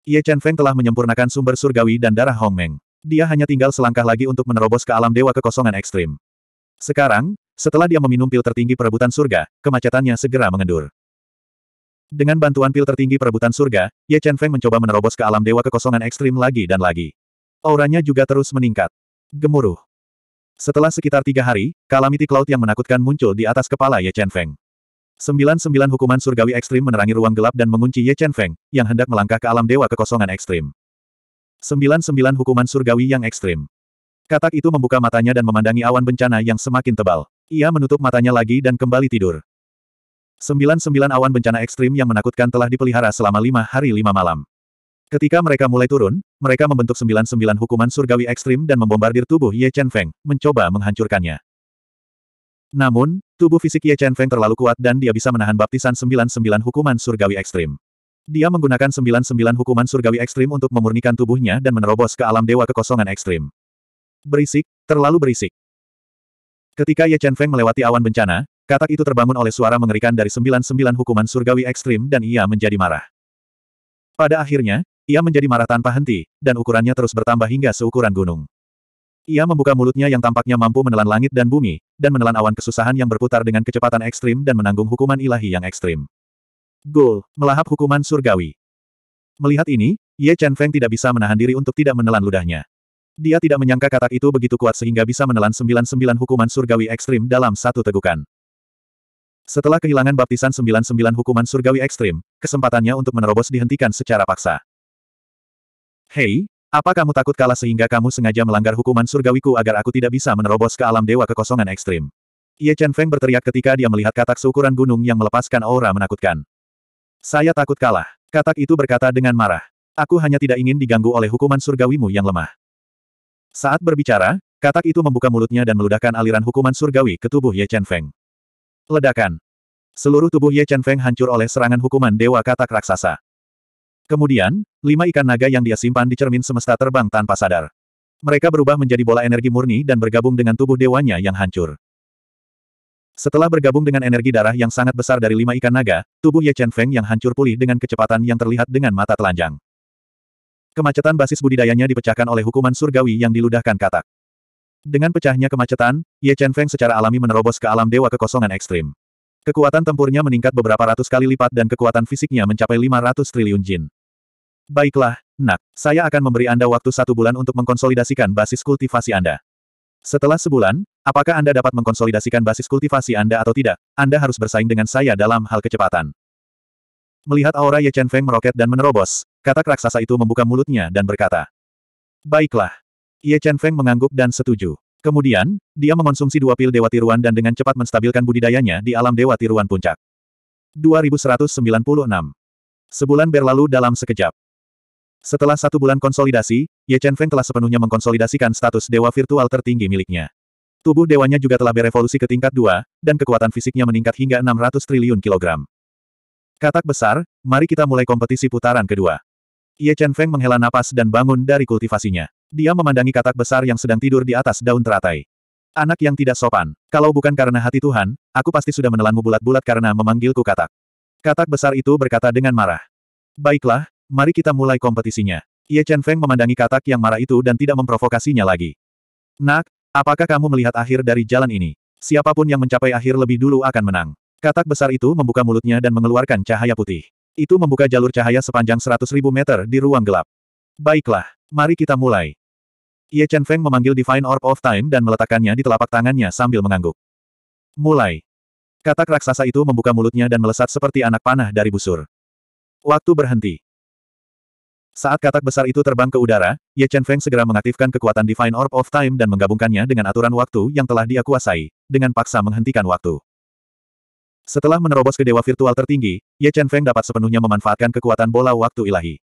Ye Chen Feng telah menyempurnakan sumber surgawi dan darah Hong Meng. Dia hanya tinggal selangkah lagi untuk menerobos ke alam dewa kekosongan ekstrim. Sekarang, setelah dia meminum pil tertinggi perebutan surga, kemacetannya segera mengendur. Dengan bantuan pil tertinggi perebutan surga, Ye Chen Feng mencoba menerobos ke alam dewa kekosongan ekstrim lagi dan lagi. Auranya juga terus meningkat. Gemuruh. Setelah sekitar tiga hari, kalamiti cloud yang menakutkan muncul di atas kepala Ye Chen Feng. Sembilan-sembilan hukuman surgawi ekstrim menerangi ruang gelap dan mengunci Ye Chen Feng, yang hendak melangkah ke alam dewa kekosongan ekstrim. Sembilan-sembilan hukuman surgawi yang ekstrim. Katak itu membuka matanya dan memandangi awan bencana yang semakin tebal. Ia menutup matanya lagi dan kembali tidur. Sembilan-sembilan awan bencana ekstrim yang menakutkan telah dipelihara selama lima hari lima malam. Ketika mereka mulai turun, mereka membentuk sembilan-sembilan hukuman surgawi ekstrim dan membombardir tubuh Ye Chen Feng, mencoba menghancurkannya. Namun, tubuh fisik Ye Chen Feng terlalu kuat dan dia bisa menahan baptisan 99 hukuman surgawi ekstrim. Dia menggunakan 99 hukuman surgawi ekstrim untuk memurnikan tubuhnya dan menerobos ke alam dewa kekosongan ekstrim. Berisik, terlalu berisik. Ketika Ye Chen Feng melewati awan bencana, katak itu terbangun oleh suara mengerikan dari 99 hukuman surgawi ekstrim dan ia menjadi marah. Pada akhirnya, ia menjadi marah tanpa henti, dan ukurannya terus bertambah hingga seukuran gunung. Ia membuka mulutnya yang tampaknya mampu menelan langit dan bumi, dan menelan awan kesusahan yang berputar dengan kecepatan ekstrim dan menanggung hukuman ilahi yang ekstrim. Gol, melahap hukuman surgawi. Melihat ini, Ye Chen Feng tidak bisa menahan diri untuk tidak menelan ludahnya. Dia tidak menyangka katak itu begitu kuat sehingga bisa menelan sembilan-sembilan hukuman surgawi ekstrim dalam satu tegukan. Setelah kehilangan baptisan sembilan-sembilan hukuman surgawi ekstrim, kesempatannya untuk menerobos dihentikan secara paksa. Hei, apa kamu takut kalah sehingga kamu sengaja melanggar hukuman surgawiku agar aku tidak bisa menerobos ke alam dewa kekosongan ekstrim? Ye Chen Feng berteriak ketika dia melihat katak seukuran gunung yang melepaskan aura menakutkan. Saya takut kalah. Katak itu berkata dengan marah. Aku hanya tidak ingin diganggu oleh hukuman surgawimu yang lemah. Saat berbicara, katak itu membuka mulutnya dan meludahkan aliran hukuman surgawi ke tubuh Ye Chen Feng. Ledakan. Seluruh tubuh Ye Chen Feng hancur oleh serangan hukuman dewa katak raksasa. Kemudian, lima ikan naga yang dia simpan di cermin semesta terbang tanpa sadar. Mereka berubah menjadi bola energi murni dan bergabung dengan tubuh dewanya yang hancur. Setelah bergabung dengan energi darah yang sangat besar dari lima ikan naga, tubuh Ye Chen Feng yang hancur pulih dengan kecepatan yang terlihat dengan mata telanjang. Kemacetan basis budidayanya dipecahkan oleh hukuman surgawi yang diludahkan katak. Dengan pecahnya kemacetan, Ye Chen Feng secara alami menerobos ke alam dewa kekosongan ekstrim. Kekuatan tempurnya meningkat beberapa ratus kali lipat dan kekuatan fisiknya mencapai 500 triliun jin. Baiklah, nak, saya akan memberi Anda waktu satu bulan untuk mengkonsolidasikan basis kultivasi Anda. Setelah sebulan, apakah Anda dapat mengkonsolidasikan basis kultivasi Anda atau tidak, Anda harus bersaing dengan saya dalam hal kecepatan. Melihat aura Ye Chen Feng meroket dan menerobos, kata raksasa itu membuka mulutnya dan berkata. Baiklah. Ye Chen Feng mengangguk dan setuju. Kemudian, dia mengonsumsi dua pil Dewa Tiruan dan dengan cepat menstabilkan budidayanya di alam Dewa Tiruan Puncak. 2196 Sebulan berlalu dalam sekejap. Setelah satu bulan konsolidasi, Ye Chen Feng telah sepenuhnya mengkonsolidasikan status dewa virtual tertinggi miliknya. Tubuh dewanya juga telah berevolusi ke tingkat dua, dan kekuatan fisiknya meningkat hingga 600 triliun kilogram. Katak besar, mari kita mulai kompetisi putaran kedua. Ye Chen Feng menghela napas dan bangun dari kultivasinya. Dia memandangi katak besar yang sedang tidur di atas daun teratai. Anak yang tidak sopan. Kalau bukan karena hati Tuhan, aku pasti sudah menelanmu bulat-bulat karena memanggilku katak. Katak besar itu berkata dengan marah. Baiklah, Mari kita mulai kompetisinya. Ye Chen Feng memandangi katak yang marah itu dan tidak memprovokasinya lagi. Nak, apakah kamu melihat akhir dari jalan ini? Siapapun yang mencapai akhir lebih dulu akan menang. Katak besar itu membuka mulutnya dan mengeluarkan cahaya putih. Itu membuka jalur cahaya sepanjang 100.000 meter di ruang gelap. Baiklah, mari kita mulai. Ye Chen Feng memanggil Divine Orb of Time dan meletakkannya di telapak tangannya sambil mengangguk. Mulai. Katak raksasa itu membuka mulutnya dan melesat seperti anak panah dari busur. Waktu berhenti. Saat katak besar itu terbang ke udara, Ye Chen Feng segera mengaktifkan kekuatan Divine Orb of Time dan menggabungkannya dengan aturan waktu yang telah dia kuasai, dengan paksa menghentikan waktu. Setelah menerobos ke dewa virtual tertinggi, Ye Chen Feng dapat sepenuhnya memanfaatkan kekuatan bola waktu ilahi.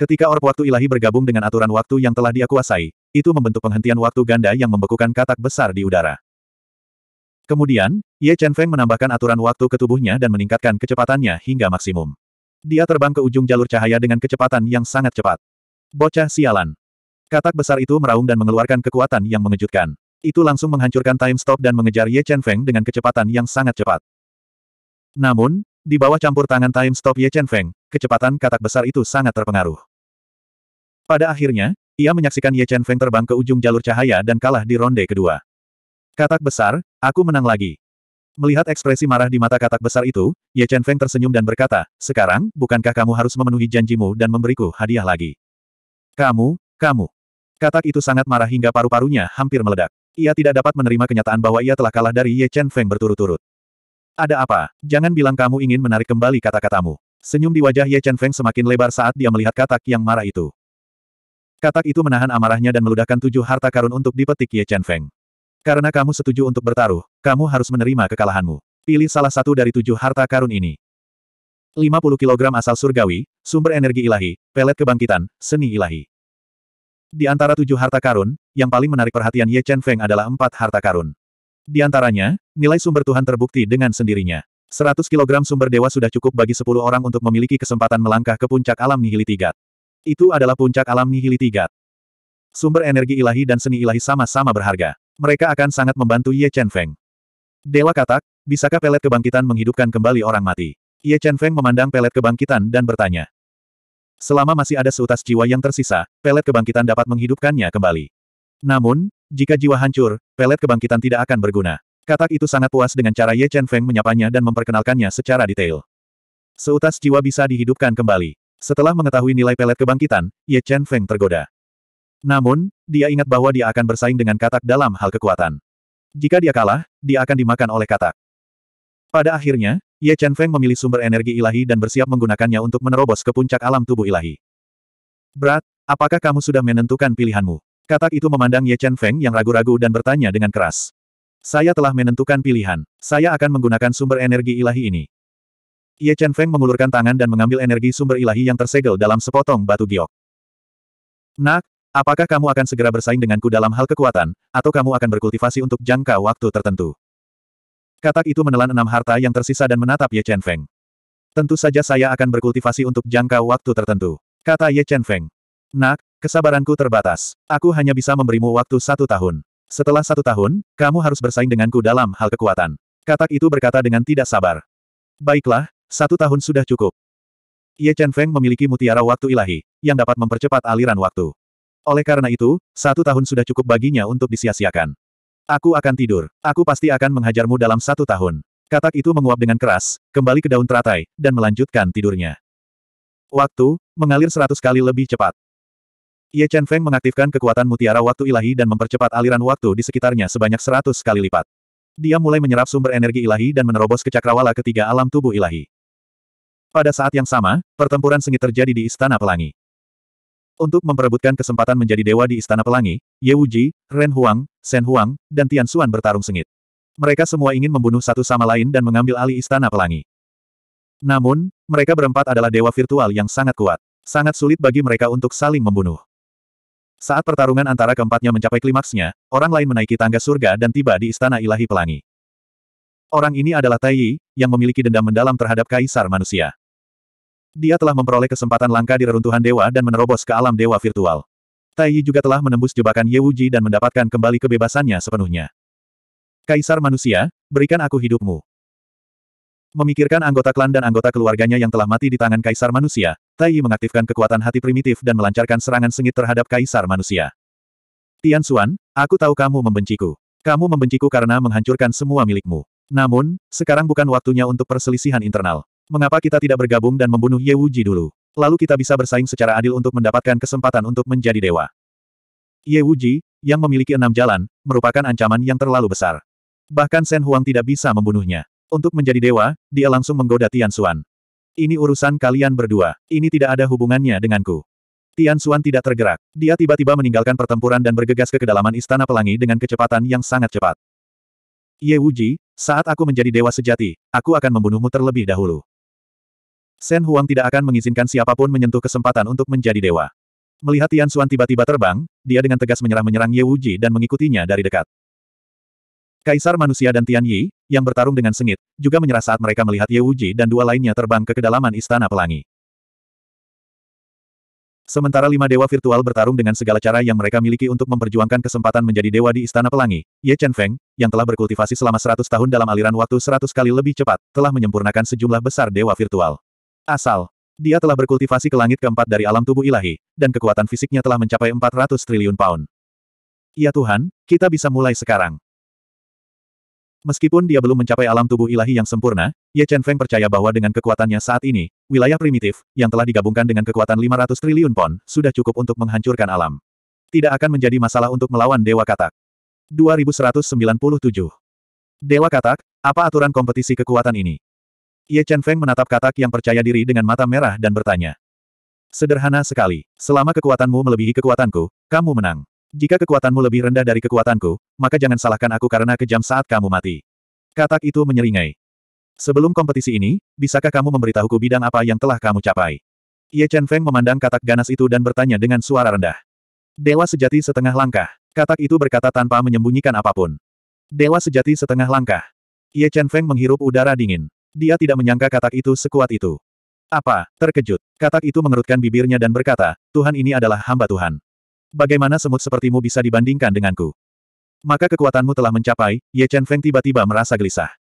Ketika orb waktu ilahi bergabung dengan aturan waktu yang telah dia kuasai, itu membentuk penghentian waktu ganda yang membekukan katak besar di udara. Kemudian, Ye Chen Feng menambahkan aturan waktu ke tubuhnya dan meningkatkan kecepatannya hingga maksimum. Dia terbang ke ujung jalur cahaya dengan kecepatan yang sangat cepat. Bocah sialan. Katak besar itu meraung dan mengeluarkan kekuatan yang mengejutkan. Itu langsung menghancurkan time stop dan mengejar Ye Chen Feng dengan kecepatan yang sangat cepat. Namun, di bawah campur tangan time stop Ye Chen Feng, kecepatan katak besar itu sangat terpengaruh. Pada akhirnya, ia menyaksikan Ye Chen Feng terbang ke ujung jalur cahaya dan kalah di ronde kedua. Katak besar, aku menang lagi. Melihat ekspresi marah di mata katak besar itu, Ye Chen Feng tersenyum dan berkata, sekarang, bukankah kamu harus memenuhi janjimu dan memberiku hadiah lagi? Kamu, kamu. Katak itu sangat marah hingga paru-parunya hampir meledak. Ia tidak dapat menerima kenyataan bahwa ia telah kalah dari Ye Chen Feng berturut-turut. Ada apa? Jangan bilang kamu ingin menarik kembali kata-katamu. Senyum di wajah Ye Chen Feng semakin lebar saat dia melihat katak yang marah itu. Katak itu menahan amarahnya dan meludahkan tujuh harta karun untuk dipetik Ye Chen Feng. Karena kamu setuju untuk bertaruh, kamu harus menerima kekalahanmu. Pilih salah satu dari tujuh harta karun ini. 50 kg asal surgawi, sumber energi ilahi, pelet kebangkitan, seni ilahi. Di antara tujuh harta karun, yang paling menarik perhatian Ye Chen Feng adalah empat harta karun. Di antaranya, nilai sumber Tuhan terbukti dengan sendirinya. 100 kg sumber dewa sudah cukup bagi 10 orang untuk memiliki kesempatan melangkah ke puncak alam nihili tigat. Itu adalah puncak alam nihili tigat. Sumber energi ilahi dan seni ilahi sama-sama berharga. Mereka akan sangat membantu Ye Chen Feng. Dewa katak, bisakah pelet kebangkitan menghidupkan kembali orang mati? Ye Chen Feng memandang pelet kebangkitan dan bertanya. Selama masih ada seutas jiwa yang tersisa, pelet kebangkitan dapat menghidupkannya kembali. Namun, jika jiwa hancur, pelet kebangkitan tidak akan berguna. Katak itu sangat puas dengan cara Ye Chen Feng menyapanya dan memperkenalkannya secara detail. Seutas jiwa bisa dihidupkan kembali. Setelah mengetahui nilai pelet kebangkitan, Ye Chen Feng tergoda. Namun, dia ingat bahwa dia akan bersaing dengan katak dalam hal kekuatan. Jika dia kalah, dia akan dimakan oleh katak. Pada akhirnya, Ye Chen Feng memilih sumber energi ilahi dan bersiap menggunakannya untuk menerobos ke puncak alam tubuh ilahi. Berat, apakah kamu sudah menentukan pilihanmu? Katak itu memandang Ye Chen Feng yang ragu-ragu dan bertanya dengan keras. Saya telah menentukan pilihan. Saya akan menggunakan sumber energi ilahi ini. Ye Chen Feng mengulurkan tangan dan mengambil energi sumber ilahi yang tersegel dalam sepotong batu giok. Nak, Apakah kamu akan segera bersaing denganku dalam hal kekuatan, atau kamu akan berkultivasi untuk jangka waktu tertentu? Katak itu menelan enam harta yang tersisa dan menatap Ye Chen Feng. Tentu saja saya akan berkultivasi untuk jangka waktu tertentu, kata Ye Chen Feng. Nak, kesabaranku terbatas. Aku hanya bisa memberimu waktu satu tahun. Setelah satu tahun, kamu harus bersaing denganku dalam hal kekuatan. Katak itu berkata dengan tidak sabar. Baiklah, satu tahun sudah cukup. Ye Chen Feng memiliki mutiara waktu ilahi, yang dapat mempercepat aliran waktu. Oleh karena itu, satu tahun sudah cukup baginya untuk disia-siakan. Aku akan tidur. Aku pasti akan menghajarmu dalam satu tahun. Katak itu menguap dengan keras, kembali ke daun teratai, dan melanjutkan tidurnya. Waktu, mengalir seratus kali lebih cepat. Ye Chen Feng mengaktifkan kekuatan mutiara waktu ilahi dan mempercepat aliran waktu di sekitarnya sebanyak seratus kali lipat. Dia mulai menyerap sumber energi ilahi dan menerobos ke cakrawala ketiga alam tubuh ilahi. Pada saat yang sama, pertempuran sengit terjadi di Istana Pelangi. Untuk memperebutkan kesempatan menjadi dewa di Istana Pelangi, Ye Wuji, Ren Huang, Shen Huang, dan Tian Xuan bertarung sengit. Mereka semua ingin membunuh satu sama lain dan mengambil alih Istana Pelangi. Namun, mereka berempat adalah dewa virtual yang sangat kuat. Sangat sulit bagi mereka untuk saling membunuh. Saat pertarungan antara keempatnya mencapai klimaksnya, orang lain menaiki tangga surga dan tiba di Istana Ilahi Pelangi. Orang ini adalah Tai Yi, yang memiliki dendam mendalam terhadap Kaisar Manusia. Dia telah memperoleh kesempatan langka di reruntuhan dewa dan menerobos ke alam dewa virtual. Tai juga telah menembus jebakan Ye Wuji dan mendapatkan kembali kebebasannya sepenuhnya. Kaisar manusia, berikan aku hidupmu. Memikirkan anggota klan dan anggota keluarganya yang telah mati di tangan kaisar manusia, Tai mengaktifkan kekuatan hati primitif dan melancarkan serangan sengit terhadap kaisar manusia. Tian Xuan, aku tahu kamu membenciku. Kamu membenciku karena menghancurkan semua milikmu. Namun, sekarang bukan waktunya untuk perselisihan internal. Mengapa kita tidak bergabung dan membunuh Ye Wuji dulu? Lalu kita bisa bersaing secara adil untuk mendapatkan kesempatan untuk menjadi dewa. Ye Wuji, yang memiliki enam jalan, merupakan ancaman yang terlalu besar. Bahkan Shen Huang tidak bisa membunuhnya. Untuk menjadi dewa, dia langsung menggoda Tian Xuan. Ini urusan kalian berdua. Ini tidak ada hubungannya denganku. Tian Xuan tidak tergerak. Dia tiba-tiba meninggalkan pertempuran dan bergegas ke kedalaman Istana Pelangi dengan kecepatan yang sangat cepat. Ye Wuji, saat aku menjadi dewa sejati, aku akan membunuhmu terlebih dahulu. Shen Huang tidak akan mengizinkan siapapun menyentuh kesempatan untuk menjadi dewa. Melihat Tian Xuan tiba-tiba terbang, dia dengan tegas menyerang- menyerang Ye Wuji dan mengikutinya dari dekat. Kaisar manusia dan Tian Yi, yang bertarung dengan sengit, juga menyerah saat mereka melihat Ye Wuji dan dua lainnya terbang ke kedalaman Istana Pelangi. Sementara lima dewa virtual bertarung dengan segala cara yang mereka miliki untuk memperjuangkan kesempatan menjadi dewa di Istana Pelangi, Ye Chen Feng, yang telah berkultivasi selama seratus tahun dalam aliran waktu seratus kali lebih cepat, telah menyempurnakan sejumlah besar dewa virtual. Asal. Dia telah berkultivasi ke langit keempat dari alam tubuh ilahi, dan kekuatan fisiknya telah mencapai 400 triliun pound. Ya Tuhan, kita bisa mulai sekarang. Meskipun dia belum mencapai alam tubuh ilahi yang sempurna, Ye Chen Feng percaya bahwa dengan kekuatannya saat ini, wilayah primitif, yang telah digabungkan dengan kekuatan 500 triliun pon, sudah cukup untuk menghancurkan alam. Tidak akan menjadi masalah untuk melawan Dewa Katak. 2197 Dewa Katak, apa aturan kompetisi kekuatan ini? Ye Chen Feng menatap katak yang percaya diri dengan mata merah dan bertanya. Sederhana sekali. Selama kekuatanmu melebihi kekuatanku, kamu menang. Jika kekuatanmu lebih rendah dari kekuatanku, maka jangan salahkan aku karena kejam saat kamu mati. Katak itu menyeringai. Sebelum kompetisi ini, bisakah kamu memberitahuku bidang apa yang telah kamu capai? Ye Chen Feng memandang katak ganas itu dan bertanya dengan suara rendah. Dewa sejati setengah langkah. Katak itu berkata tanpa menyembunyikan apapun. Dewa sejati setengah langkah. Ye Chen Feng menghirup udara dingin. Dia tidak menyangka katak itu sekuat itu. Apa? Terkejut. Katak itu mengerutkan bibirnya dan berkata, Tuhan ini adalah hamba Tuhan. Bagaimana semut sepertimu bisa dibandingkan denganku? Maka kekuatanmu telah mencapai, Ye Chen Feng tiba-tiba merasa gelisah.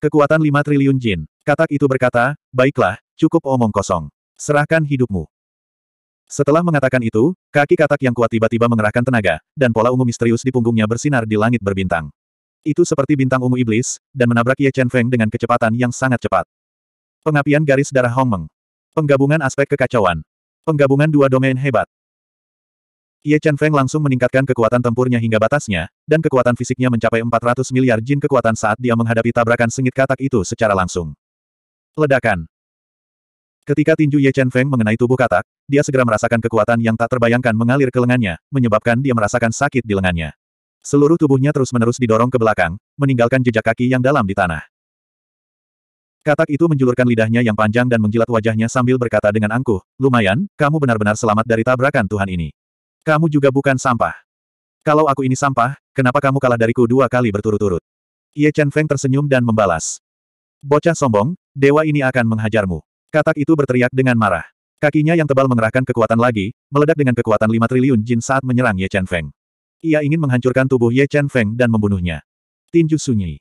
Kekuatan 5 triliun jin. Katak itu berkata, baiklah, cukup omong kosong. Serahkan hidupmu. Setelah mengatakan itu, kaki katak yang kuat tiba-tiba mengerahkan tenaga, dan pola ungu misterius di punggungnya bersinar di langit berbintang. Itu seperti bintang ungu iblis, dan menabrak Ye Chen Feng dengan kecepatan yang sangat cepat. Pengapian garis darah Hong Meng, Penggabungan aspek kekacauan. Penggabungan dua domain hebat. Ye Chen Feng langsung meningkatkan kekuatan tempurnya hingga batasnya, dan kekuatan fisiknya mencapai 400 miliar jin kekuatan saat dia menghadapi tabrakan sengit katak itu secara langsung. Ledakan. Ketika tinju Ye Chen Feng mengenai tubuh katak, dia segera merasakan kekuatan yang tak terbayangkan mengalir ke lengannya, menyebabkan dia merasakan sakit di lengannya. Seluruh tubuhnya terus-menerus didorong ke belakang, meninggalkan jejak kaki yang dalam di tanah. Katak itu menjulurkan lidahnya yang panjang dan menjilat wajahnya sambil berkata dengan angkuh, Lumayan, kamu benar-benar selamat dari tabrakan Tuhan ini. Kamu juga bukan sampah. Kalau aku ini sampah, kenapa kamu kalah dariku dua kali berturut-turut? Ye Chen Feng tersenyum dan membalas. Bocah sombong, dewa ini akan menghajarmu. Katak itu berteriak dengan marah. Kakinya yang tebal mengerahkan kekuatan lagi, meledak dengan kekuatan lima triliun jin saat menyerang Ye Chen Feng. Ia ingin menghancurkan tubuh Ye Chen Feng dan membunuhnya. Tinju sunyi.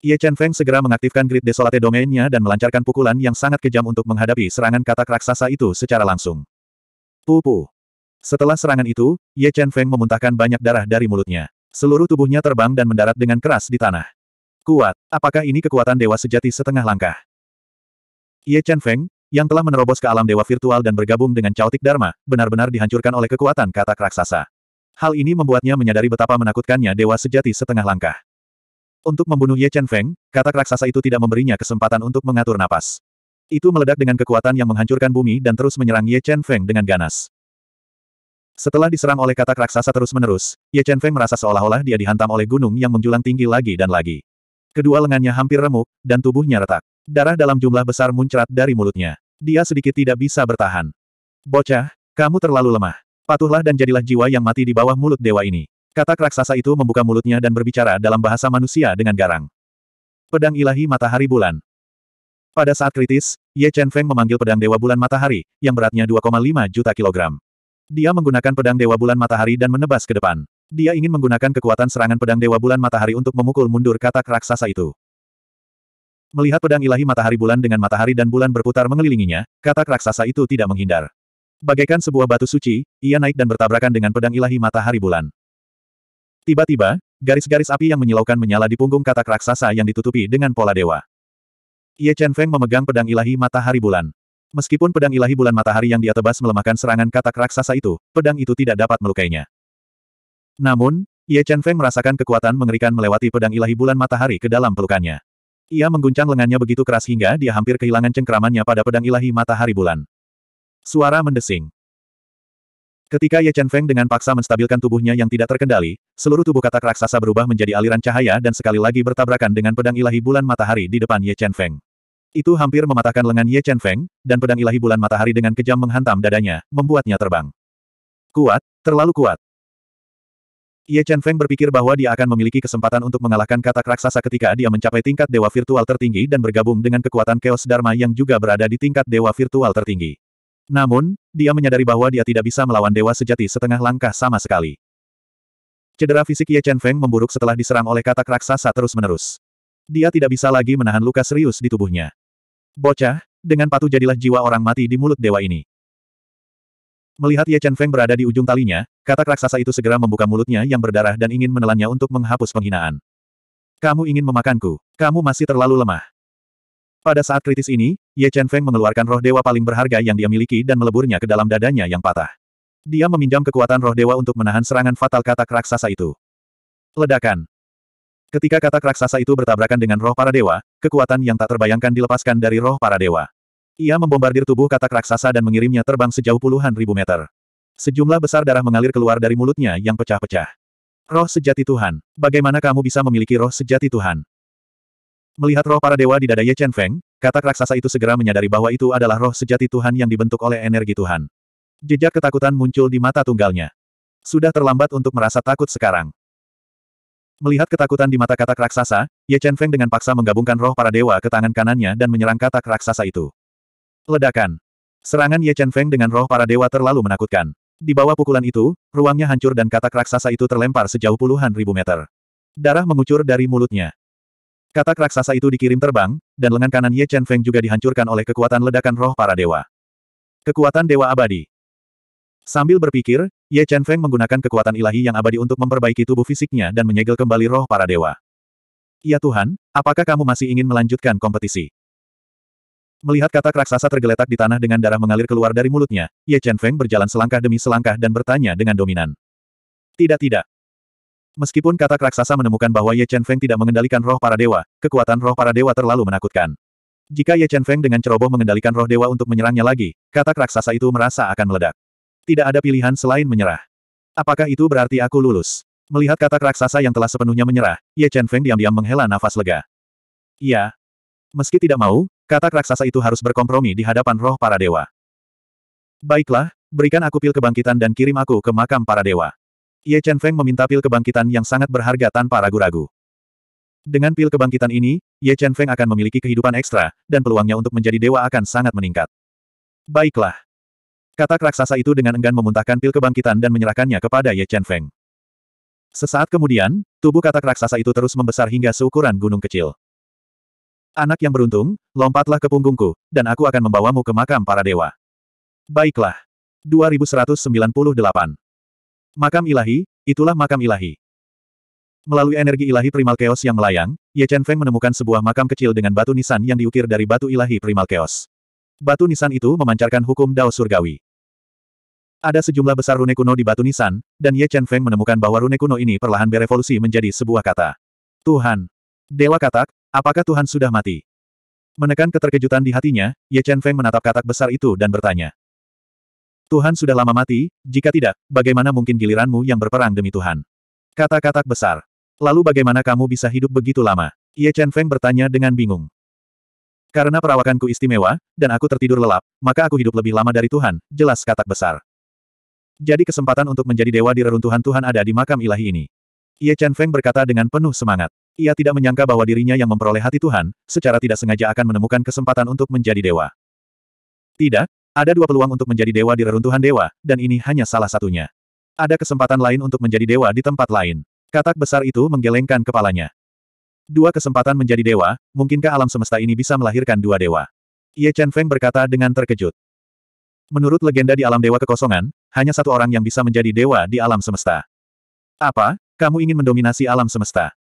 Ye Chen Feng segera mengaktifkan grid desolate domainnya dan melancarkan pukulan yang sangat kejam untuk menghadapi serangan katak raksasa itu secara langsung. Pupu. Setelah serangan itu, Ye Chen Feng memuntahkan banyak darah dari mulutnya. Seluruh tubuhnya terbang dan mendarat dengan keras di tanah. Kuat, apakah ini kekuatan dewa sejati setengah langkah? Ye Chen Feng, yang telah menerobos ke alam dewa virtual dan bergabung dengan Chaotic Dharma, benar-benar dihancurkan oleh kekuatan katak raksasa. Hal ini membuatnya menyadari betapa menakutkannya dewa sejati setengah langkah. Untuk membunuh Ye Chen Feng, katak raksasa itu tidak memberinya kesempatan untuk mengatur napas. Itu meledak dengan kekuatan yang menghancurkan bumi dan terus menyerang Ye Chen Feng dengan ganas. Setelah diserang oleh katak raksasa terus-menerus, Ye Chen Feng merasa seolah-olah dia dihantam oleh gunung yang menjulang tinggi lagi dan lagi. Kedua lengannya hampir remuk, dan tubuhnya retak. Darah dalam jumlah besar muncrat dari mulutnya. Dia sedikit tidak bisa bertahan. Bocah, kamu terlalu lemah. Patuhlah dan jadilah jiwa yang mati di bawah mulut dewa ini. kata raksasa itu membuka mulutnya dan berbicara dalam bahasa manusia dengan garang. Pedang ilahi matahari bulan. Pada saat kritis, Ye Chen Feng memanggil pedang dewa bulan matahari, yang beratnya 2,5 juta kilogram. Dia menggunakan pedang dewa bulan matahari dan menebas ke depan. Dia ingin menggunakan kekuatan serangan pedang dewa bulan matahari untuk memukul mundur katak raksasa itu. Melihat pedang ilahi matahari bulan dengan matahari dan bulan berputar mengelilinginya, katak raksasa itu tidak menghindar. Bagaikan sebuah batu suci, ia naik dan bertabrakan dengan pedang ilahi matahari bulan. Tiba-tiba, garis-garis api yang menyilaukan menyala di punggung katak raksasa yang ditutupi dengan pola dewa. Ye Chen Feng memegang pedang ilahi matahari bulan. Meskipun pedang ilahi bulan matahari yang dia tebas melemahkan serangan katak raksasa itu, pedang itu tidak dapat melukainya. Namun, Ye Chen Feng merasakan kekuatan mengerikan melewati pedang ilahi bulan matahari ke dalam pelukannya. Ia mengguncang lengannya begitu keras hingga dia hampir kehilangan cengkeramannya pada pedang ilahi matahari bulan. Suara mendesing. Ketika Ye Chen Feng dengan paksa menstabilkan tubuhnya yang tidak terkendali, seluruh tubuh katak raksasa berubah menjadi aliran cahaya dan sekali lagi bertabrakan dengan pedang ilahi bulan matahari di depan Ye Chen Feng. Itu hampir mematahkan lengan Ye Chen Feng, dan pedang ilahi bulan matahari dengan kejam menghantam dadanya, membuatnya terbang. Kuat, terlalu kuat. Ye Chen Feng berpikir bahwa dia akan memiliki kesempatan untuk mengalahkan katak raksasa ketika dia mencapai tingkat dewa virtual tertinggi dan bergabung dengan kekuatan Chaos Dharma yang juga berada di tingkat dewa virtual tertinggi. Namun, dia menyadari bahwa dia tidak bisa melawan dewa sejati setengah langkah sama sekali. Cedera fisik Ye Chen Feng memburuk setelah diserang oleh katak raksasa terus-menerus. Dia tidak bisa lagi menahan luka serius di tubuhnya. Bocah, dengan patuh jadilah jiwa orang mati di mulut dewa ini. Melihat Ye Chen Feng berada di ujung talinya, katak raksasa itu segera membuka mulutnya yang berdarah dan ingin menelannya untuk menghapus penghinaan. Kamu ingin memakanku, kamu masih terlalu lemah. Pada saat kritis ini, Ye Chen Feng mengeluarkan roh dewa paling berharga yang dia miliki dan meleburnya ke dalam dadanya yang patah. Dia meminjam kekuatan roh dewa untuk menahan serangan fatal katak raksasa itu. Ledakan. Ketika katak raksasa itu bertabrakan dengan roh para dewa, kekuatan yang tak terbayangkan dilepaskan dari roh para dewa. Ia membombardir tubuh katak raksasa dan mengirimnya terbang sejauh puluhan ribu meter. Sejumlah besar darah mengalir keluar dari mulutnya yang pecah-pecah. Roh sejati Tuhan. Bagaimana kamu bisa memiliki roh sejati Tuhan? Melihat roh para dewa di dada Ye Chen Feng, katak raksasa itu segera menyadari bahwa itu adalah roh sejati Tuhan yang dibentuk oleh energi Tuhan. Jejak ketakutan muncul di mata tunggalnya. Sudah terlambat untuk merasa takut sekarang. Melihat ketakutan di mata katak raksasa, Ye Chen Feng dengan paksa menggabungkan roh para dewa ke tangan kanannya dan menyerang katak raksasa itu. Ledakan. Serangan Ye Chen Feng dengan roh para dewa terlalu menakutkan. Di bawah pukulan itu, ruangnya hancur dan katak raksasa itu terlempar sejauh puluhan ribu meter. Darah mengucur dari mulutnya. Katak raksasa itu dikirim terbang, dan lengan kanan Ye Chen Feng juga dihancurkan oleh kekuatan ledakan roh para dewa. Kekuatan Dewa Abadi Sambil berpikir, Ye Chen Feng menggunakan kekuatan ilahi yang abadi untuk memperbaiki tubuh fisiknya dan menyegel kembali roh para dewa. Ya Tuhan, apakah kamu masih ingin melanjutkan kompetisi? Melihat katak raksasa tergeletak di tanah dengan darah mengalir keluar dari mulutnya, Ye Chen Feng berjalan selangkah demi selangkah dan bertanya dengan dominan. Tidak tidak, Meskipun kata raksasa menemukan bahwa Ye Chen Feng tidak mengendalikan roh para dewa, kekuatan roh para dewa terlalu menakutkan. Jika Ye Chen Feng dengan ceroboh mengendalikan roh dewa untuk menyerangnya lagi, kata raksasa itu merasa akan meledak. Tidak ada pilihan selain menyerah. Apakah itu berarti aku lulus? Melihat kata raksasa yang telah sepenuhnya menyerah, Ye Chen Feng diam-diam menghela nafas lega. Iya. Meski tidak mau, kata raksasa itu harus berkompromi di hadapan roh para dewa. Baiklah, berikan aku pil kebangkitan dan kirim aku ke makam para dewa. Ye Chen Feng meminta pil kebangkitan yang sangat berharga tanpa ragu-ragu. Dengan pil kebangkitan ini, Ye Chen Feng akan memiliki kehidupan ekstra, dan peluangnya untuk menjadi dewa akan sangat meningkat. Baiklah. Kata raksasa itu dengan enggan memuntahkan pil kebangkitan dan menyerahkannya kepada Ye Chen Feng. Sesaat kemudian, tubuh kata raksasa itu terus membesar hingga seukuran gunung kecil. Anak yang beruntung, lompatlah ke punggungku, dan aku akan membawamu ke makam para dewa. Baiklah. 2198 Makam ilahi, itulah makam ilahi. Melalui energi ilahi primal chaos yang melayang, Ye Chen Feng menemukan sebuah makam kecil dengan batu nisan yang diukir dari batu ilahi primal chaos. Batu nisan itu memancarkan hukum Dao Surgawi. Ada sejumlah besar rune kuno di batu nisan, dan Ye Chen Feng menemukan bahwa rune kuno ini perlahan berevolusi menjadi sebuah kata. Tuhan. Dewa katak, apakah Tuhan sudah mati? Menekan keterkejutan di hatinya, Ye Chen Feng menatap katak besar itu dan bertanya. Tuhan sudah lama mati, jika tidak, bagaimana mungkin giliranmu yang berperang demi Tuhan? kata katak besar. Lalu bagaimana kamu bisa hidup begitu lama? Ye Chen Feng bertanya dengan bingung. Karena perawakanku istimewa, dan aku tertidur lelap, maka aku hidup lebih lama dari Tuhan, jelas katak besar. Jadi kesempatan untuk menjadi dewa di reruntuhan Tuhan ada di makam ilahi ini. Ye Chen Feng berkata dengan penuh semangat. Ia tidak menyangka bahwa dirinya yang memperoleh hati Tuhan, secara tidak sengaja akan menemukan kesempatan untuk menjadi dewa. Tidak, ada dua peluang untuk menjadi dewa di reruntuhan dewa, dan ini hanya salah satunya. Ada kesempatan lain untuk menjadi dewa di tempat lain. Katak besar itu menggelengkan kepalanya. Dua kesempatan menjadi dewa, mungkinkah alam semesta ini bisa melahirkan dua dewa? Ye Chen Feng berkata dengan terkejut. Menurut legenda di alam dewa kekosongan, hanya satu orang yang bisa menjadi dewa di alam semesta. Apa? Kamu ingin mendominasi alam semesta?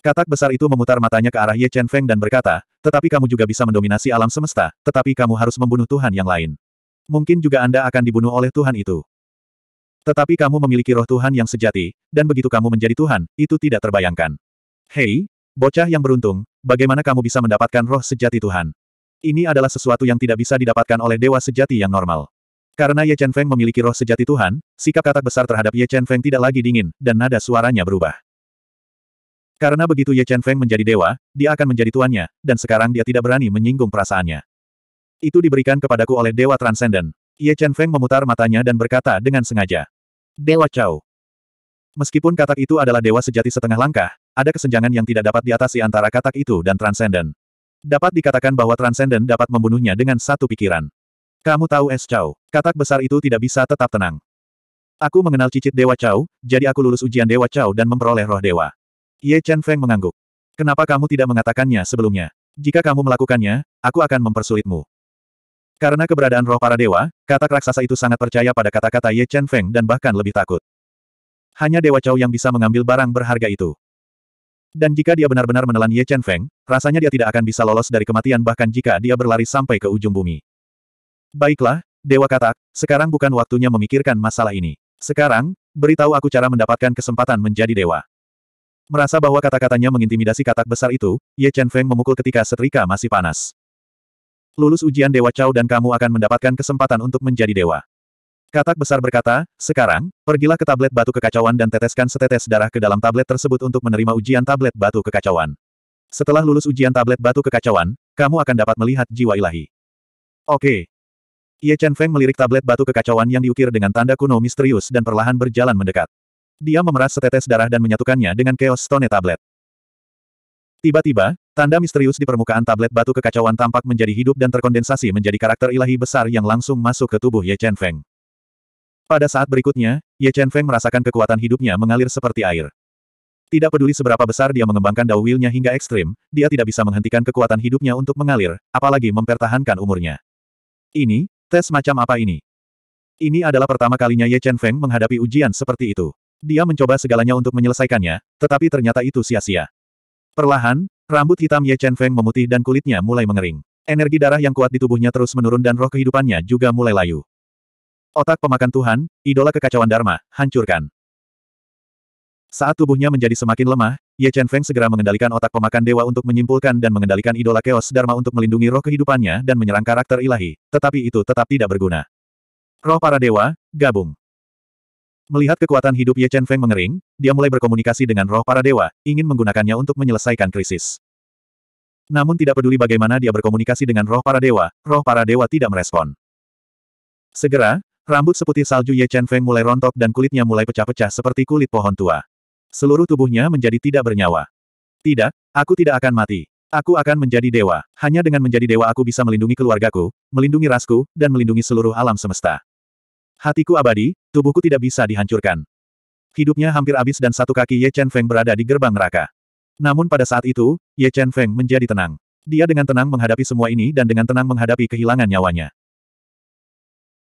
Katak besar itu memutar matanya ke arah Ye Chen Feng dan berkata, tetapi kamu juga bisa mendominasi alam semesta, tetapi kamu harus membunuh Tuhan yang lain mungkin juga Anda akan dibunuh oleh Tuhan itu. Tetapi kamu memiliki roh Tuhan yang sejati, dan begitu kamu menjadi Tuhan, itu tidak terbayangkan. Hei, bocah yang beruntung, bagaimana kamu bisa mendapatkan roh sejati Tuhan? Ini adalah sesuatu yang tidak bisa didapatkan oleh dewa sejati yang normal. Karena Ye Chen Feng memiliki roh sejati Tuhan, sikap katak besar terhadap Ye Chen Feng tidak lagi dingin, dan nada suaranya berubah. Karena begitu Ye Chen Feng menjadi dewa, dia akan menjadi tuannya, dan sekarang dia tidak berani menyinggung perasaannya. Itu diberikan kepadaku oleh Dewa Transenden. Ye Chen Feng memutar matanya dan berkata dengan sengaja. Dewa Chao. Meskipun katak itu adalah dewa sejati setengah langkah, ada kesenjangan yang tidak dapat diatasi antara katak itu dan Transenden. Dapat dikatakan bahwa Transenden dapat membunuhnya dengan satu pikiran. Kamu tahu es Chao, katak besar itu tidak bisa tetap tenang. Aku mengenal cicit Dewa Chao, jadi aku lulus ujian Dewa Chao dan memperoleh roh dewa. Ye Chen Feng mengangguk. Kenapa kamu tidak mengatakannya sebelumnya? Jika kamu melakukannya, aku akan mempersulitmu. Karena keberadaan roh para dewa, katak raksasa itu sangat percaya pada kata-kata Ye Chen Feng dan bahkan lebih takut. Hanya Dewa Chow yang bisa mengambil barang berharga itu. Dan jika dia benar-benar menelan Ye Chen Feng, rasanya dia tidak akan bisa lolos dari kematian bahkan jika dia berlari sampai ke ujung bumi. Baiklah, Dewa Katak, sekarang bukan waktunya memikirkan masalah ini. Sekarang, beritahu aku cara mendapatkan kesempatan menjadi dewa. Merasa bahwa kata-katanya mengintimidasi katak besar itu, Ye Chen Feng memukul ketika setrika masih panas lulus ujian Dewa Cao dan kamu akan mendapatkan kesempatan untuk menjadi dewa. Katak besar berkata, sekarang, pergilah ke tablet batu kekacauan dan teteskan setetes darah ke dalam tablet tersebut untuk menerima ujian tablet batu kekacauan. Setelah lulus ujian tablet batu kekacauan, kamu akan dapat melihat jiwa ilahi. Oke. Ye Chen Feng melirik tablet batu kekacauan yang diukir dengan tanda kuno misterius dan perlahan berjalan mendekat. Dia memeras setetes darah dan menyatukannya dengan Chaos Stone tablet. Tiba-tiba, tanda misterius di permukaan tablet batu kekacauan tampak menjadi hidup dan terkondensasi menjadi karakter ilahi besar yang langsung masuk ke tubuh Ye Chen Feng. Pada saat berikutnya, Ye Chen Feng merasakan kekuatan hidupnya mengalir seperti air. Tidak peduli seberapa besar dia mengembangkan dawilnya hingga ekstrim, dia tidak bisa menghentikan kekuatan hidupnya untuk mengalir, apalagi mempertahankan umurnya. Ini, tes macam apa ini? Ini adalah pertama kalinya Ye Chen Feng menghadapi ujian seperti itu. Dia mencoba segalanya untuk menyelesaikannya, tetapi ternyata itu sia-sia. Perlahan, rambut hitam Ye Chen Feng memutih dan kulitnya mulai mengering. Energi darah yang kuat di tubuhnya terus menurun dan roh kehidupannya juga mulai layu. Otak pemakan Tuhan, idola kekacauan Dharma, hancurkan. Saat tubuhnya menjadi semakin lemah, Ye Chen Feng segera mengendalikan otak pemakan dewa untuk menyimpulkan dan mengendalikan idola keos Dharma untuk melindungi roh kehidupannya dan menyerang karakter ilahi, tetapi itu tetap tidak berguna. Roh para dewa, gabung. Melihat kekuatan hidup Ye Chen Feng mengering, dia mulai berkomunikasi dengan roh para dewa, ingin menggunakannya untuk menyelesaikan krisis. Namun tidak peduli bagaimana dia berkomunikasi dengan roh para dewa, roh para dewa tidak merespon. Segera, rambut seputih salju Ye Chen Feng mulai rontok dan kulitnya mulai pecah-pecah seperti kulit pohon tua. Seluruh tubuhnya menjadi tidak bernyawa. Tidak, aku tidak akan mati. Aku akan menjadi dewa. Hanya dengan menjadi dewa aku bisa melindungi keluargaku, melindungi rasku, dan melindungi seluruh alam semesta. Hatiku abadi, tubuhku tidak bisa dihancurkan. Hidupnya hampir habis dan satu kaki Ye Chen Feng berada di gerbang neraka. Namun pada saat itu, Ye Chen Feng menjadi tenang. Dia dengan tenang menghadapi semua ini dan dengan tenang menghadapi kehilangan nyawanya.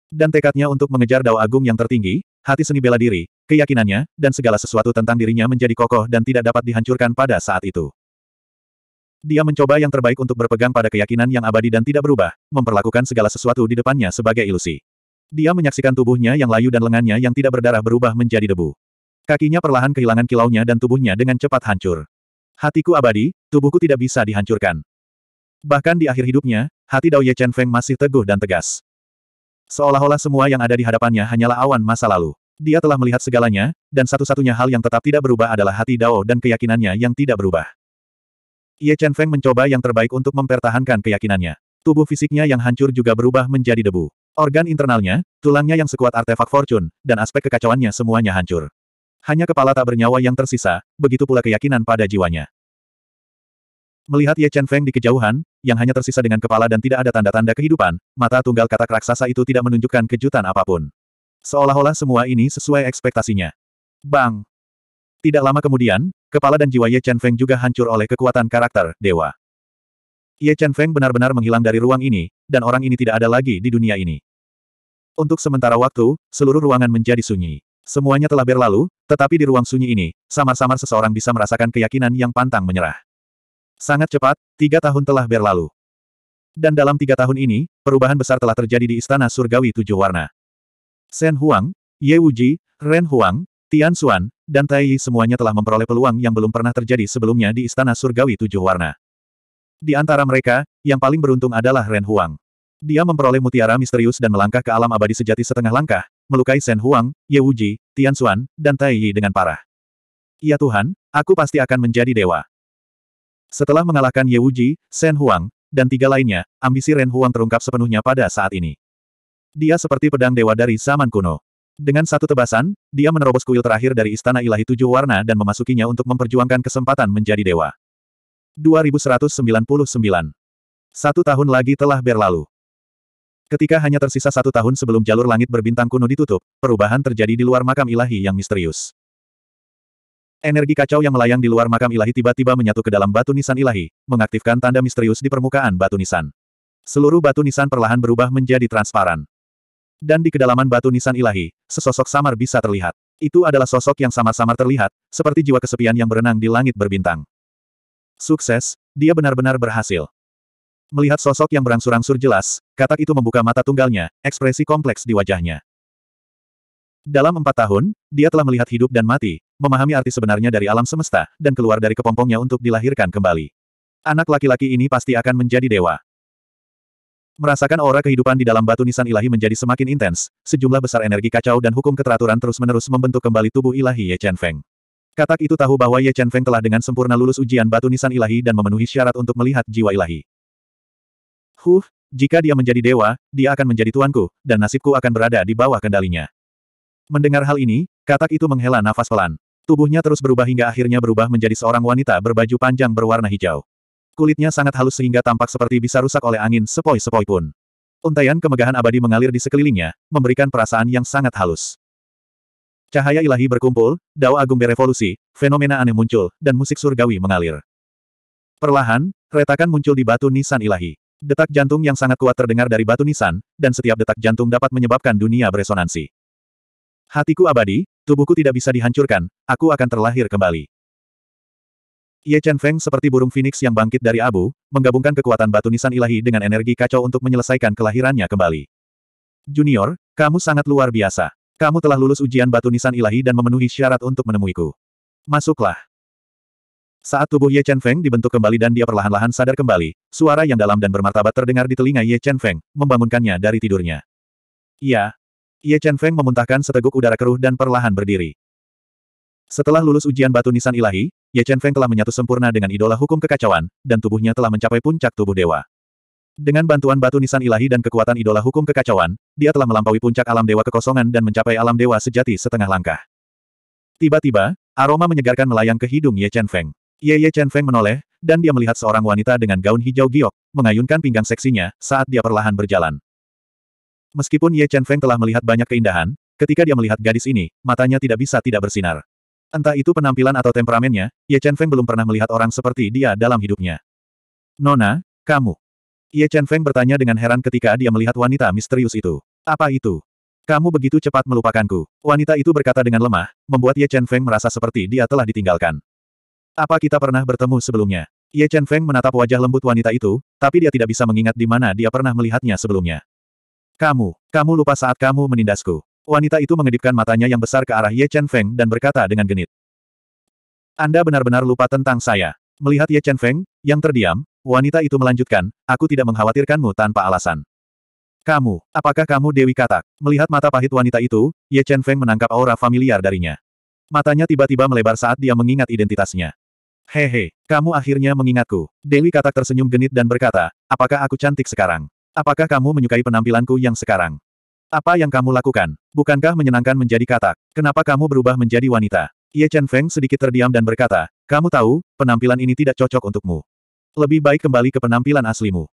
Dan tekadnya untuk mengejar dao agung yang tertinggi, hati seni bela diri, keyakinannya, dan segala sesuatu tentang dirinya menjadi kokoh dan tidak dapat dihancurkan pada saat itu. Dia mencoba yang terbaik untuk berpegang pada keyakinan yang abadi dan tidak berubah, memperlakukan segala sesuatu di depannya sebagai ilusi. Dia menyaksikan tubuhnya yang layu dan lengannya yang tidak berdarah berubah menjadi debu. Kakinya perlahan kehilangan kilaunya dan tubuhnya dengan cepat hancur. Hatiku abadi, tubuhku tidak bisa dihancurkan. Bahkan di akhir hidupnya, hati Dao Ye Chen Feng masih teguh dan tegas. Seolah-olah semua yang ada di hadapannya hanyalah awan masa lalu. Dia telah melihat segalanya, dan satu-satunya hal yang tetap tidak berubah adalah hati Dao dan keyakinannya yang tidak berubah. Ye Chen Feng mencoba yang terbaik untuk mempertahankan keyakinannya. Tubuh fisiknya yang hancur juga berubah menjadi debu. Organ internalnya, tulangnya yang sekuat artefak fortune, dan aspek kekacauannya semuanya hancur. Hanya kepala tak bernyawa yang tersisa, begitu pula keyakinan pada jiwanya. Melihat Ye Chen Feng di kejauhan, yang hanya tersisa dengan kepala dan tidak ada tanda-tanda kehidupan, mata tunggal katak raksasa itu tidak menunjukkan kejutan apapun. Seolah-olah semua ini sesuai ekspektasinya. Bang! Tidak lama kemudian, kepala dan jiwa Ye Chen Feng juga hancur oleh kekuatan karakter, dewa. Ye Chen Feng benar-benar menghilang dari ruang ini, dan orang ini tidak ada lagi di dunia ini. Untuk sementara waktu, seluruh ruangan menjadi sunyi. Semuanya telah berlalu, tetapi di ruang sunyi ini, samar-samar seseorang bisa merasakan keyakinan yang pantang menyerah. Sangat cepat, tiga tahun telah berlalu. Dan dalam tiga tahun ini, perubahan besar telah terjadi di Istana Surgawi Tujuh Warna. Shen Huang, Ye Wuji, Ren Huang, Tian Xuan, dan Tai Yi semuanya telah memperoleh peluang yang belum pernah terjadi sebelumnya di Istana Surgawi Tujuh Warna. Di antara mereka, yang paling beruntung adalah Ren Huang. Dia memperoleh mutiara misterius dan melangkah ke alam abadi sejati setengah langkah, melukai Shen Huang, Ye Wuji, Tian Xuan, dan Tai Yi dengan parah. Ya Tuhan, aku pasti akan menjadi dewa. Setelah mengalahkan Ye Wuji, Shen Huang, dan tiga lainnya, ambisi Ren Huang terungkap sepenuhnya pada saat ini. Dia seperti pedang dewa dari zaman kuno. Dengan satu tebasan, dia menerobos kuil terakhir dari Istana Ilahi Tujuh Warna dan memasukinya untuk memperjuangkan kesempatan menjadi dewa. 2199 Satu tahun lagi telah berlalu. Ketika hanya tersisa satu tahun sebelum jalur langit berbintang kuno ditutup, perubahan terjadi di luar makam ilahi yang misterius. Energi kacau yang melayang di luar makam ilahi tiba-tiba menyatu ke dalam batu nisan ilahi, mengaktifkan tanda misterius di permukaan batu nisan. Seluruh batu nisan perlahan berubah menjadi transparan. Dan di kedalaman batu nisan ilahi, sesosok samar bisa terlihat. Itu adalah sosok yang samar-samar terlihat, seperti jiwa kesepian yang berenang di langit berbintang. Sukses, dia benar-benar berhasil. Melihat sosok yang berangsur-angsur jelas, katak itu membuka mata tunggalnya, ekspresi kompleks di wajahnya. Dalam empat tahun, dia telah melihat hidup dan mati, memahami arti sebenarnya dari alam semesta, dan keluar dari kepompongnya untuk dilahirkan kembali. Anak laki-laki ini pasti akan menjadi dewa. Merasakan aura kehidupan di dalam batu nisan ilahi menjadi semakin intens, sejumlah besar energi kacau dan hukum keteraturan terus-menerus membentuk kembali tubuh ilahi Ye Chen Feng. Katak itu tahu bahwa Ye Chen Feng telah dengan sempurna lulus ujian batu nisan ilahi dan memenuhi syarat untuk melihat jiwa ilahi. Huh, jika dia menjadi dewa, dia akan menjadi tuanku, dan nasibku akan berada di bawah kendalinya. Mendengar hal ini, katak itu menghela nafas pelan. Tubuhnya terus berubah hingga akhirnya berubah menjadi seorang wanita berbaju panjang berwarna hijau. Kulitnya sangat halus sehingga tampak seperti bisa rusak oleh angin sepoi-sepoi pun. Untaian kemegahan abadi mengalir di sekelilingnya, memberikan perasaan yang sangat halus. Cahaya ilahi berkumpul, dao agung berevolusi, fenomena aneh muncul, dan musik surgawi mengalir. Perlahan, retakan muncul di batu nisan ilahi. Detak jantung yang sangat kuat terdengar dari batu nisan, dan setiap detak jantung dapat menyebabkan dunia beresonansi. Hatiku abadi, tubuhku tidak bisa dihancurkan, aku akan terlahir kembali. Ye Chen Feng seperti burung phoenix yang bangkit dari abu, menggabungkan kekuatan batu nisan ilahi dengan energi kacau untuk menyelesaikan kelahirannya kembali. Junior, kamu sangat luar biasa. Kamu telah lulus ujian batu nisan ilahi dan memenuhi syarat untuk menemuiku. Masuklah. Saat tubuh Ye Chen Feng dibentuk kembali dan dia perlahan-lahan sadar kembali, suara yang dalam dan bermartabat terdengar di telinga Ye Chen Feng, membangunkannya dari tidurnya. Iya. Ye Chen Feng memuntahkan seteguk udara keruh dan perlahan berdiri. Setelah lulus ujian batu nisan ilahi, Ye Chen Feng telah menyatu sempurna dengan idola hukum kekacauan, dan tubuhnya telah mencapai puncak tubuh dewa. Dengan bantuan batu nisan ilahi dan kekuatan idola hukum kekacauan, dia telah melampaui puncak alam dewa kekosongan dan mencapai alam dewa sejati setengah langkah. Tiba-tiba, aroma menyegarkan melayang ke hidung Ye Chen Feng. Ye Ye Chen Feng menoleh, dan dia melihat seorang wanita dengan gaun hijau giok, mengayunkan pinggang seksinya, saat dia perlahan berjalan. Meskipun Ye Chen Feng telah melihat banyak keindahan, ketika dia melihat gadis ini, matanya tidak bisa tidak bersinar. Entah itu penampilan atau temperamennya, Ye Chen Feng belum pernah melihat orang seperti dia dalam hidupnya. Nona, kamu. Ye Chen Feng bertanya dengan heran ketika dia melihat wanita misterius itu. Apa itu? Kamu begitu cepat melupakanku. Wanita itu berkata dengan lemah, membuat Ye Chen Feng merasa seperti dia telah ditinggalkan. Apa kita pernah bertemu sebelumnya? Ye Chen Feng menatap wajah lembut wanita itu, tapi dia tidak bisa mengingat di mana dia pernah melihatnya sebelumnya. Kamu, kamu lupa saat kamu menindasku. Wanita itu mengedipkan matanya yang besar ke arah Ye Chen Feng dan berkata dengan genit. Anda benar-benar lupa tentang saya. Melihat Ye Chen Feng, yang terdiam, wanita itu melanjutkan, aku tidak mengkhawatirkanmu tanpa alasan. Kamu, apakah kamu Dewi Katak? Melihat mata pahit wanita itu, Ye Chen Feng menangkap aura familiar darinya. Matanya tiba-tiba melebar saat dia mengingat identitasnya. Hehe, kamu akhirnya mengingatku. Dewi katak tersenyum genit dan berkata, apakah aku cantik sekarang? Apakah kamu menyukai penampilanku yang sekarang? Apa yang kamu lakukan? Bukankah menyenangkan menjadi katak? Kenapa kamu berubah menjadi wanita? Ye Chen Feng sedikit terdiam dan berkata, kamu tahu, penampilan ini tidak cocok untukmu. Lebih baik kembali ke penampilan aslimu.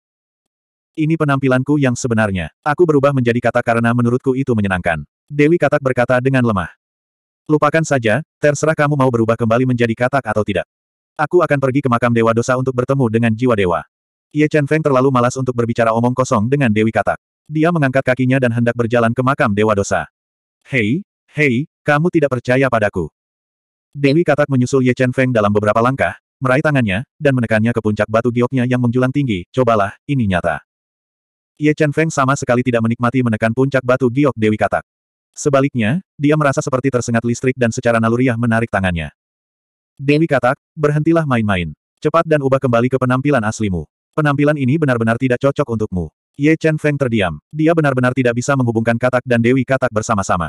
Ini penampilanku yang sebenarnya. Aku berubah menjadi katak karena menurutku itu menyenangkan. Dewi katak berkata dengan lemah. Lupakan saja, terserah kamu mau berubah kembali menjadi katak atau tidak. Aku akan pergi ke makam Dewa Dosa untuk bertemu dengan jiwa dewa. Ye Chen Feng terlalu malas untuk berbicara omong kosong dengan Dewi Katak. Dia mengangkat kakinya dan hendak berjalan ke makam Dewa Dosa. Hei, hei, kamu tidak percaya padaku. Dewi Katak menyusul Ye Chen Feng dalam beberapa langkah, meraih tangannya, dan menekannya ke puncak batu gioknya yang menjulang tinggi, cobalah, ini nyata. Ye Chen Feng sama sekali tidak menikmati menekan puncak batu giok Dewi Katak. Sebaliknya, dia merasa seperti tersengat listrik dan secara naluriah menarik tangannya. Dewi katak, berhentilah main-main. Cepat dan ubah kembali ke penampilan aslimu. Penampilan ini benar-benar tidak cocok untukmu. Ye Chen Feng terdiam. Dia benar-benar tidak bisa menghubungkan katak dan Dewi katak bersama-sama.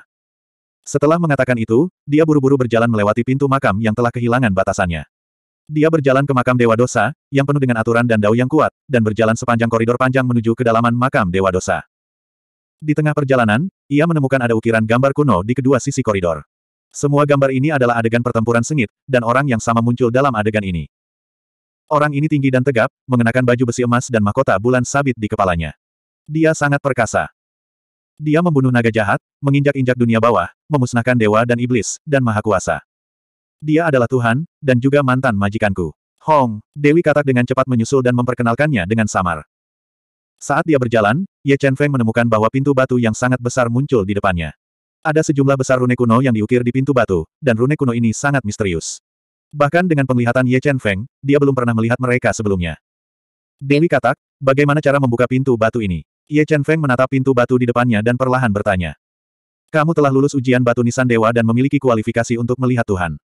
Setelah mengatakan itu, dia buru-buru berjalan melewati pintu makam yang telah kehilangan batasannya. Dia berjalan ke makam Dewa Dosa, yang penuh dengan aturan dan dao yang kuat, dan berjalan sepanjang koridor panjang menuju kedalaman makam Dewa Dosa. Di tengah perjalanan, ia menemukan ada ukiran gambar kuno di kedua sisi koridor. Semua gambar ini adalah adegan pertempuran sengit, dan orang yang sama muncul dalam adegan ini. Orang ini tinggi dan tegap, mengenakan baju besi emas dan mahkota bulan sabit di kepalanya. Dia sangat perkasa. Dia membunuh naga jahat, menginjak-injak dunia bawah, memusnahkan dewa dan iblis, dan maha kuasa. Dia adalah Tuhan, dan juga mantan majikanku. Hong, Dewi Katak dengan cepat menyusul dan memperkenalkannya dengan samar. Saat dia berjalan, Ye Chen Feng menemukan bahwa pintu batu yang sangat besar muncul di depannya. Ada sejumlah besar rune kuno yang diukir di pintu batu, dan rune kuno ini sangat misterius. Bahkan dengan penglihatan Ye Chen Feng, dia belum pernah melihat mereka sebelumnya. Dewi katak, bagaimana cara membuka pintu batu ini? Ye Chen Feng menatap pintu batu di depannya dan perlahan bertanya. Kamu telah lulus ujian batu nisan dewa dan memiliki kualifikasi untuk melihat Tuhan.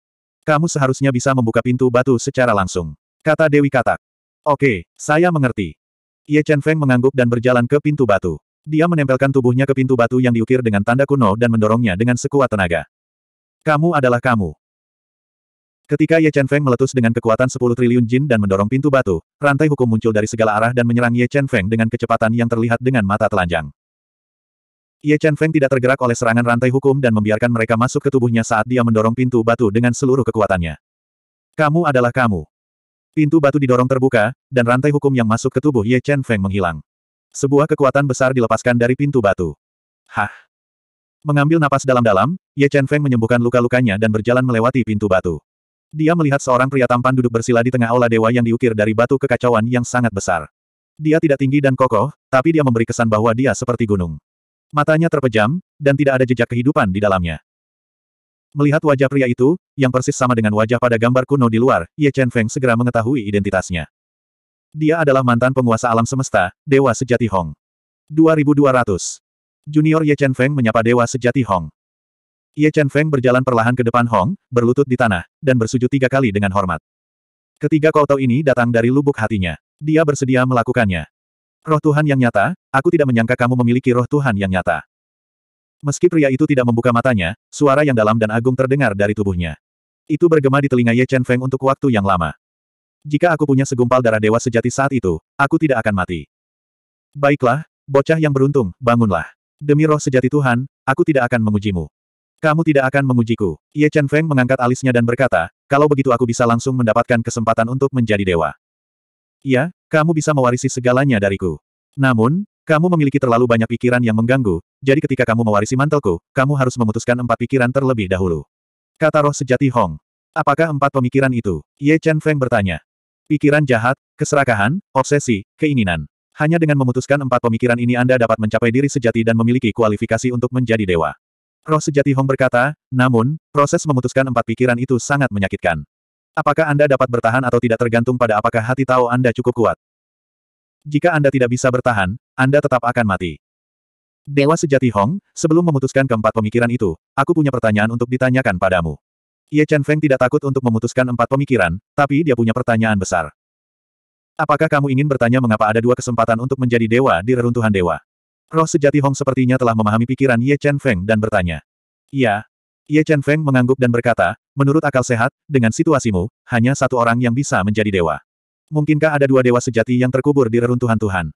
Kamu seharusnya bisa membuka pintu batu secara langsung. Kata Dewi katak. Oke, saya mengerti. Ye Chen Feng mengangguk dan berjalan ke pintu batu. Dia menempelkan tubuhnya ke pintu batu yang diukir dengan tanda kuno dan mendorongnya dengan sekuat tenaga. Kamu adalah kamu. Ketika Ye Chen Feng meletus dengan kekuatan 10 triliun jin dan mendorong pintu batu, rantai hukum muncul dari segala arah dan menyerang Ye Chen Feng dengan kecepatan yang terlihat dengan mata telanjang. Ye Chen Feng tidak tergerak oleh serangan rantai hukum dan membiarkan mereka masuk ke tubuhnya saat dia mendorong pintu batu dengan seluruh kekuatannya. Kamu adalah kamu. Pintu batu didorong terbuka, dan rantai hukum yang masuk ke tubuh Ye Chen Feng menghilang. Sebuah kekuatan besar dilepaskan dari pintu batu. Hah! Mengambil napas dalam-dalam, Ye Chen Feng menyembuhkan luka-lukanya dan berjalan melewati pintu batu. Dia melihat seorang pria tampan duduk bersila di tengah aula dewa yang diukir dari batu kekacauan yang sangat besar. Dia tidak tinggi dan kokoh, tapi dia memberi kesan bahwa dia seperti gunung. Matanya terpejam, dan tidak ada jejak kehidupan di dalamnya. Melihat wajah pria itu, yang persis sama dengan wajah pada gambar kuno di luar, Ye Chen Feng segera mengetahui identitasnya. Dia adalah mantan penguasa alam semesta, Dewa Sejati Hong. 2200. Junior Ye Chen Feng menyapa Dewa Sejati Hong. Ye Chen Feng berjalan perlahan ke depan Hong, berlutut di tanah, dan bersujud tiga kali dengan hormat. Ketiga kau tahu ini datang dari lubuk hatinya. Dia bersedia melakukannya. Roh Tuhan yang nyata, aku tidak menyangka kamu memiliki roh Tuhan yang nyata. Meski pria itu tidak membuka matanya, suara yang dalam dan agung terdengar dari tubuhnya. Itu bergema di telinga Ye Chen Feng untuk waktu yang lama. Jika aku punya segumpal darah dewa sejati saat itu, aku tidak akan mati. Baiklah, bocah yang beruntung, bangunlah. Demi roh sejati Tuhan, aku tidak akan mengujimu. Kamu tidak akan mengujiku. Ye Chen Feng mengangkat alisnya dan berkata, kalau begitu aku bisa langsung mendapatkan kesempatan untuk menjadi dewa. Ya, kamu bisa mewarisi segalanya dariku. Namun, kamu memiliki terlalu banyak pikiran yang mengganggu, jadi ketika kamu mewarisi mantelku, kamu harus memutuskan empat pikiran terlebih dahulu. Kata roh sejati Hong. Apakah empat pemikiran itu? Ye Chen Feng bertanya. Pikiran jahat, keserakahan, obsesi, keinginan. Hanya dengan memutuskan empat pemikiran ini Anda dapat mencapai diri sejati dan memiliki kualifikasi untuk menjadi dewa. Roh sejati Hong berkata, namun, proses memutuskan empat pikiran itu sangat menyakitkan. Apakah Anda dapat bertahan atau tidak tergantung pada apakah hati tahu Anda cukup kuat. Jika Anda tidak bisa bertahan, Anda tetap akan mati. Dewa sejati Hong, sebelum memutuskan keempat pemikiran itu, aku punya pertanyaan untuk ditanyakan padamu. Ye Chen Feng tidak takut untuk memutuskan empat pemikiran, tapi dia punya pertanyaan besar. Apakah kamu ingin bertanya mengapa ada dua kesempatan untuk menjadi dewa di reruntuhan dewa? Roh sejati Hong sepertinya telah memahami pikiran Ye Chen Feng dan bertanya. Iya. Ye Chen Feng mengangguk dan berkata, menurut akal sehat, dengan situasimu, hanya satu orang yang bisa menjadi dewa. Mungkinkah ada dua dewa sejati yang terkubur di reruntuhan Tuhan?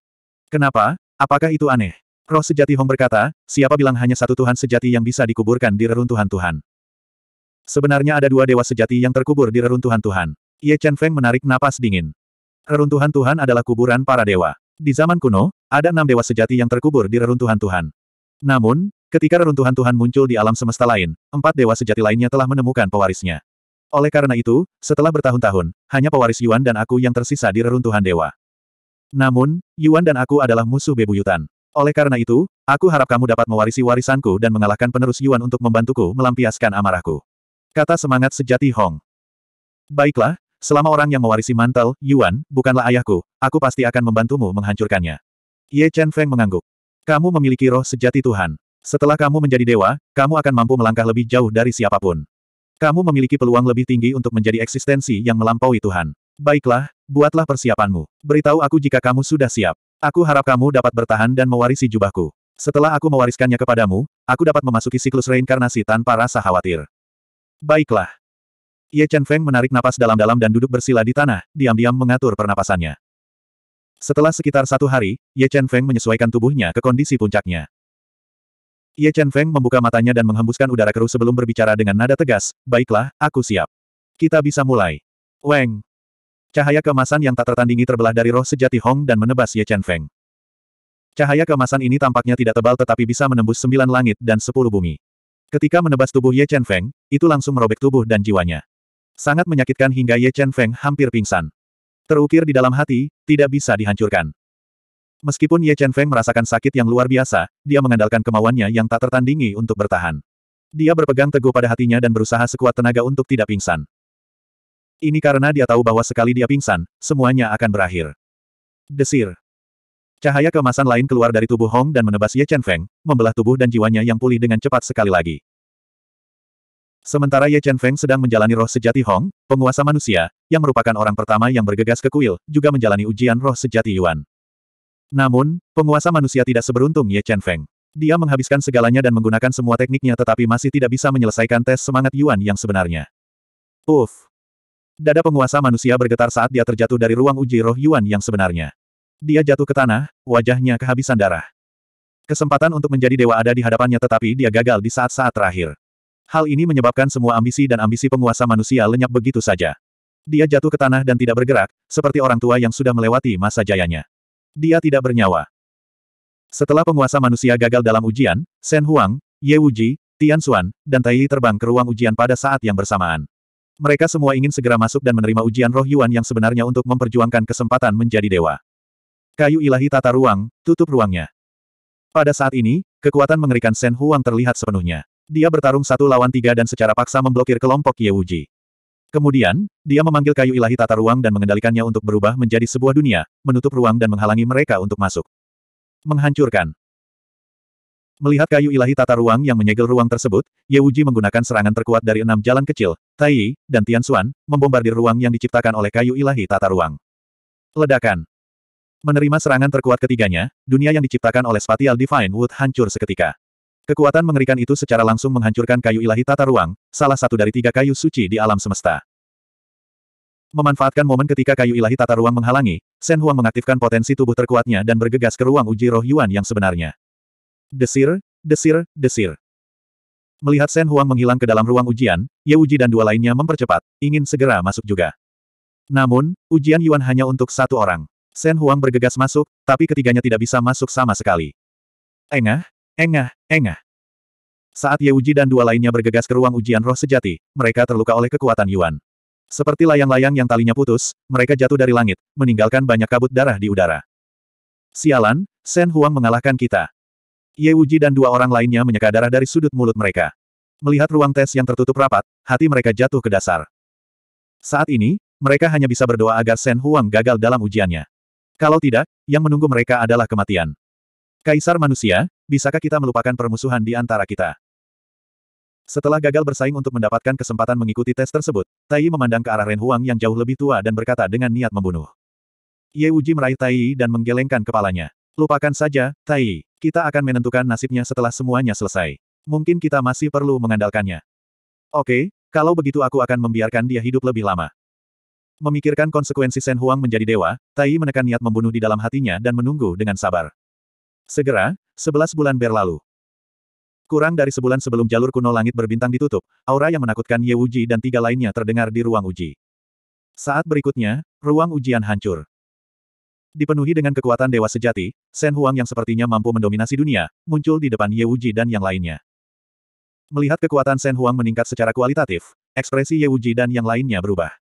Kenapa? Apakah itu aneh? Roh sejati Hong berkata, siapa bilang hanya satu Tuhan sejati yang bisa dikuburkan di reruntuhan Tuhan? Sebenarnya ada dua dewa sejati yang terkubur di reruntuhan Tuhan. Ye Chen Feng menarik napas dingin. Reruntuhan Tuhan adalah kuburan para dewa. Di zaman kuno, ada enam dewa sejati yang terkubur di reruntuhan Tuhan. Namun, ketika reruntuhan Tuhan muncul di alam semesta lain, empat dewa sejati lainnya telah menemukan pewarisnya. Oleh karena itu, setelah bertahun-tahun, hanya pewaris Yuan dan aku yang tersisa di reruntuhan dewa. Namun, Yuan dan aku adalah musuh bebuyutan. Oleh karena itu, aku harap kamu dapat mewarisi warisanku dan mengalahkan penerus Yuan untuk membantuku melampiaskan amarahku. Kata semangat sejati Hong. Baiklah, selama orang yang mewarisi mantel, Yuan, bukanlah ayahku, aku pasti akan membantumu menghancurkannya. Ye Chen Feng mengangguk. Kamu memiliki roh sejati Tuhan. Setelah kamu menjadi dewa, kamu akan mampu melangkah lebih jauh dari siapapun. Kamu memiliki peluang lebih tinggi untuk menjadi eksistensi yang melampaui Tuhan. Baiklah, buatlah persiapanmu. Beritahu aku jika kamu sudah siap. Aku harap kamu dapat bertahan dan mewarisi jubahku. Setelah aku mewariskannya kepadamu, aku dapat memasuki siklus reinkarnasi tanpa rasa khawatir. Baiklah. Ye Chen Feng menarik napas dalam-dalam dan duduk bersila di tanah, diam-diam mengatur pernapasannya. Setelah sekitar satu hari, Ye Chen Feng menyesuaikan tubuhnya ke kondisi puncaknya. Ye Chen Feng membuka matanya dan menghembuskan udara keruh sebelum berbicara dengan nada tegas, baiklah, aku siap. Kita bisa mulai. Weng. Cahaya kemasan yang tak tertandingi terbelah dari roh sejati Hong dan menebas Ye Chen Feng. Cahaya kemasan ini tampaknya tidak tebal tetapi bisa menembus sembilan langit dan sepuluh bumi. Ketika menebas tubuh Ye Chen Feng, itu langsung merobek tubuh dan jiwanya. Sangat menyakitkan hingga Ye Chen Feng hampir pingsan. Terukir di dalam hati, tidak bisa dihancurkan. Meskipun Ye Chen Feng merasakan sakit yang luar biasa, dia mengandalkan kemauannya yang tak tertandingi untuk bertahan. Dia berpegang teguh pada hatinya dan berusaha sekuat tenaga untuk tidak pingsan. Ini karena dia tahu bahwa sekali dia pingsan, semuanya akan berakhir. Desir. Cahaya kemasan lain keluar dari tubuh Hong dan menebas Ye Chen Feng, membelah tubuh dan jiwanya yang pulih dengan cepat sekali lagi. Sementara Ye Chen Feng sedang menjalani roh sejati Hong, penguasa manusia, yang merupakan orang pertama yang bergegas ke kuil, juga menjalani ujian roh sejati Yuan. Namun, penguasa manusia tidak seberuntung Ye Chen Feng. Dia menghabiskan segalanya dan menggunakan semua tekniknya tetapi masih tidak bisa menyelesaikan tes semangat Yuan yang sebenarnya. Uff! Dada penguasa manusia bergetar saat dia terjatuh dari ruang uji roh Yuan yang sebenarnya. Dia jatuh ke tanah, wajahnya kehabisan darah. Kesempatan untuk menjadi dewa ada di hadapannya tetapi dia gagal di saat-saat terakhir. Hal ini menyebabkan semua ambisi dan ambisi penguasa manusia lenyap begitu saja. Dia jatuh ke tanah dan tidak bergerak, seperti orang tua yang sudah melewati masa jayanya. Dia tidak bernyawa. Setelah penguasa manusia gagal dalam ujian, Shen Huang, Ye Wuji, Tian Xuan, dan Tai Li terbang ke ruang ujian pada saat yang bersamaan. Mereka semua ingin segera masuk dan menerima ujian roh Yuan yang sebenarnya untuk memperjuangkan kesempatan menjadi dewa. Kayu ilahi tata ruang, tutup ruangnya. Pada saat ini, kekuatan mengerikan Shen Huang terlihat sepenuhnya. Dia bertarung satu lawan tiga dan secara paksa memblokir kelompok Ye Wuji. Kemudian, dia memanggil kayu ilahi tata ruang dan mengendalikannya untuk berubah menjadi sebuah dunia, menutup ruang dan menghalangi mereka untuk masuk. Menghancurkan. Melihat kayu ilahi tata ruang yang menyegel ruang tersebut, Ye Wuji menggunakan serangan terkuat dari enam jalan kecil, Tai Yi, dan Tian Xuan, membombardir ruang yang diciptakan oleh kayu ilahi tata ruang. Ledakan. Menerima serangan terkuat ketiganya, dunia yang diciptakan oleh Spatial Divine Wood hancur seketika. Kekuatan mengerikan itu secara langsung menghancurkan kayu ilahi tata ruang, salah satu dari tiga kayu suci di alam semesta. Memanfaatkan momen ketika kayu ilahi tata ruang menghalangi, Shen Huang mengaktifkan potensi tubuh terkuatnya dan bergegas ke ruang uji roh Yuan yang sebenarnya. Desir, desir, desir. Melihat Shen Huang menghilang ke dalam ruang ujian, Ye Uji dan dua lainnya mempercepat, ingin segera masuk juga. Namun, ujian Yuan hanya untuk satu orang. Sen Huang bergegas masuk, tapi ketiganya tidak bisa masuk sama sekali. Engah, engah, engah. Saat Ye Uji dan dua lainnya bergegas ke ruang ujian roh sejati, mereka terluka oleh kekuatan Yuan. Seperti layang-layang yang talinya putus, mereka jatuh dari langit, meninggalkan banyak kabut darah di udara. Sialan, Sen Huang mengalahkan kita. Ye Uji dan dua orang lainnya menyeka darah dari sudut mulut mereka. Melihat ruang tes yang tertutup rapat, hati mereka jatuh ke dasar. Saat ini, mereka hanya bisa berdoa agar Sen Huang gagal dalam ujiannya. Kalau tidak, yang menunggu mereka adalah kematian. Kaisar manusia, bisakah kita melupakan permusuhan di antara kita? Setelah gagal bersaing untuk mendapatkan kesempatan mengikuti tes tersebut, Tai memandang ke arah Ren Huang yang jauh lebih tua dan berkata dengan niat membunuh. Ye Uji meraih Tai dan menggelengkan kepalanya. Lupakan saja, Tai. Kita akan menentukan nasibnya setelah semuanya selesai. Mungkin kita masih perlu mengandalkannya. Oke, kalau begitu aku akan membiarkan dia hidup lebih lama. Memikirkan konsekuensi Shen Huang menjadi dewa, Tai menekan niat membunuh di dalam hatinya dan menunggu dengan sabar. Segera, sebelas bulan berlalu. Kurang dari sebulan sebelum jalur kuno langit berbintang ditutup, aura yang menakutkan Ye Wuji dan tiga lainnya terdengar di ruang uji. Saat berikutnya, ruang ujian hancur. Dipenuhi dengan kekuatan dewa sejati, Shen Huang yang sepertinya mampu mendominasi dunia, muncul di depan Ye Wuji dan yang lainnya. Melihat kekuatan Shen Huang meningkat secara kualitatif, ekspresi Ye Wuji dan yang lainnya berubah.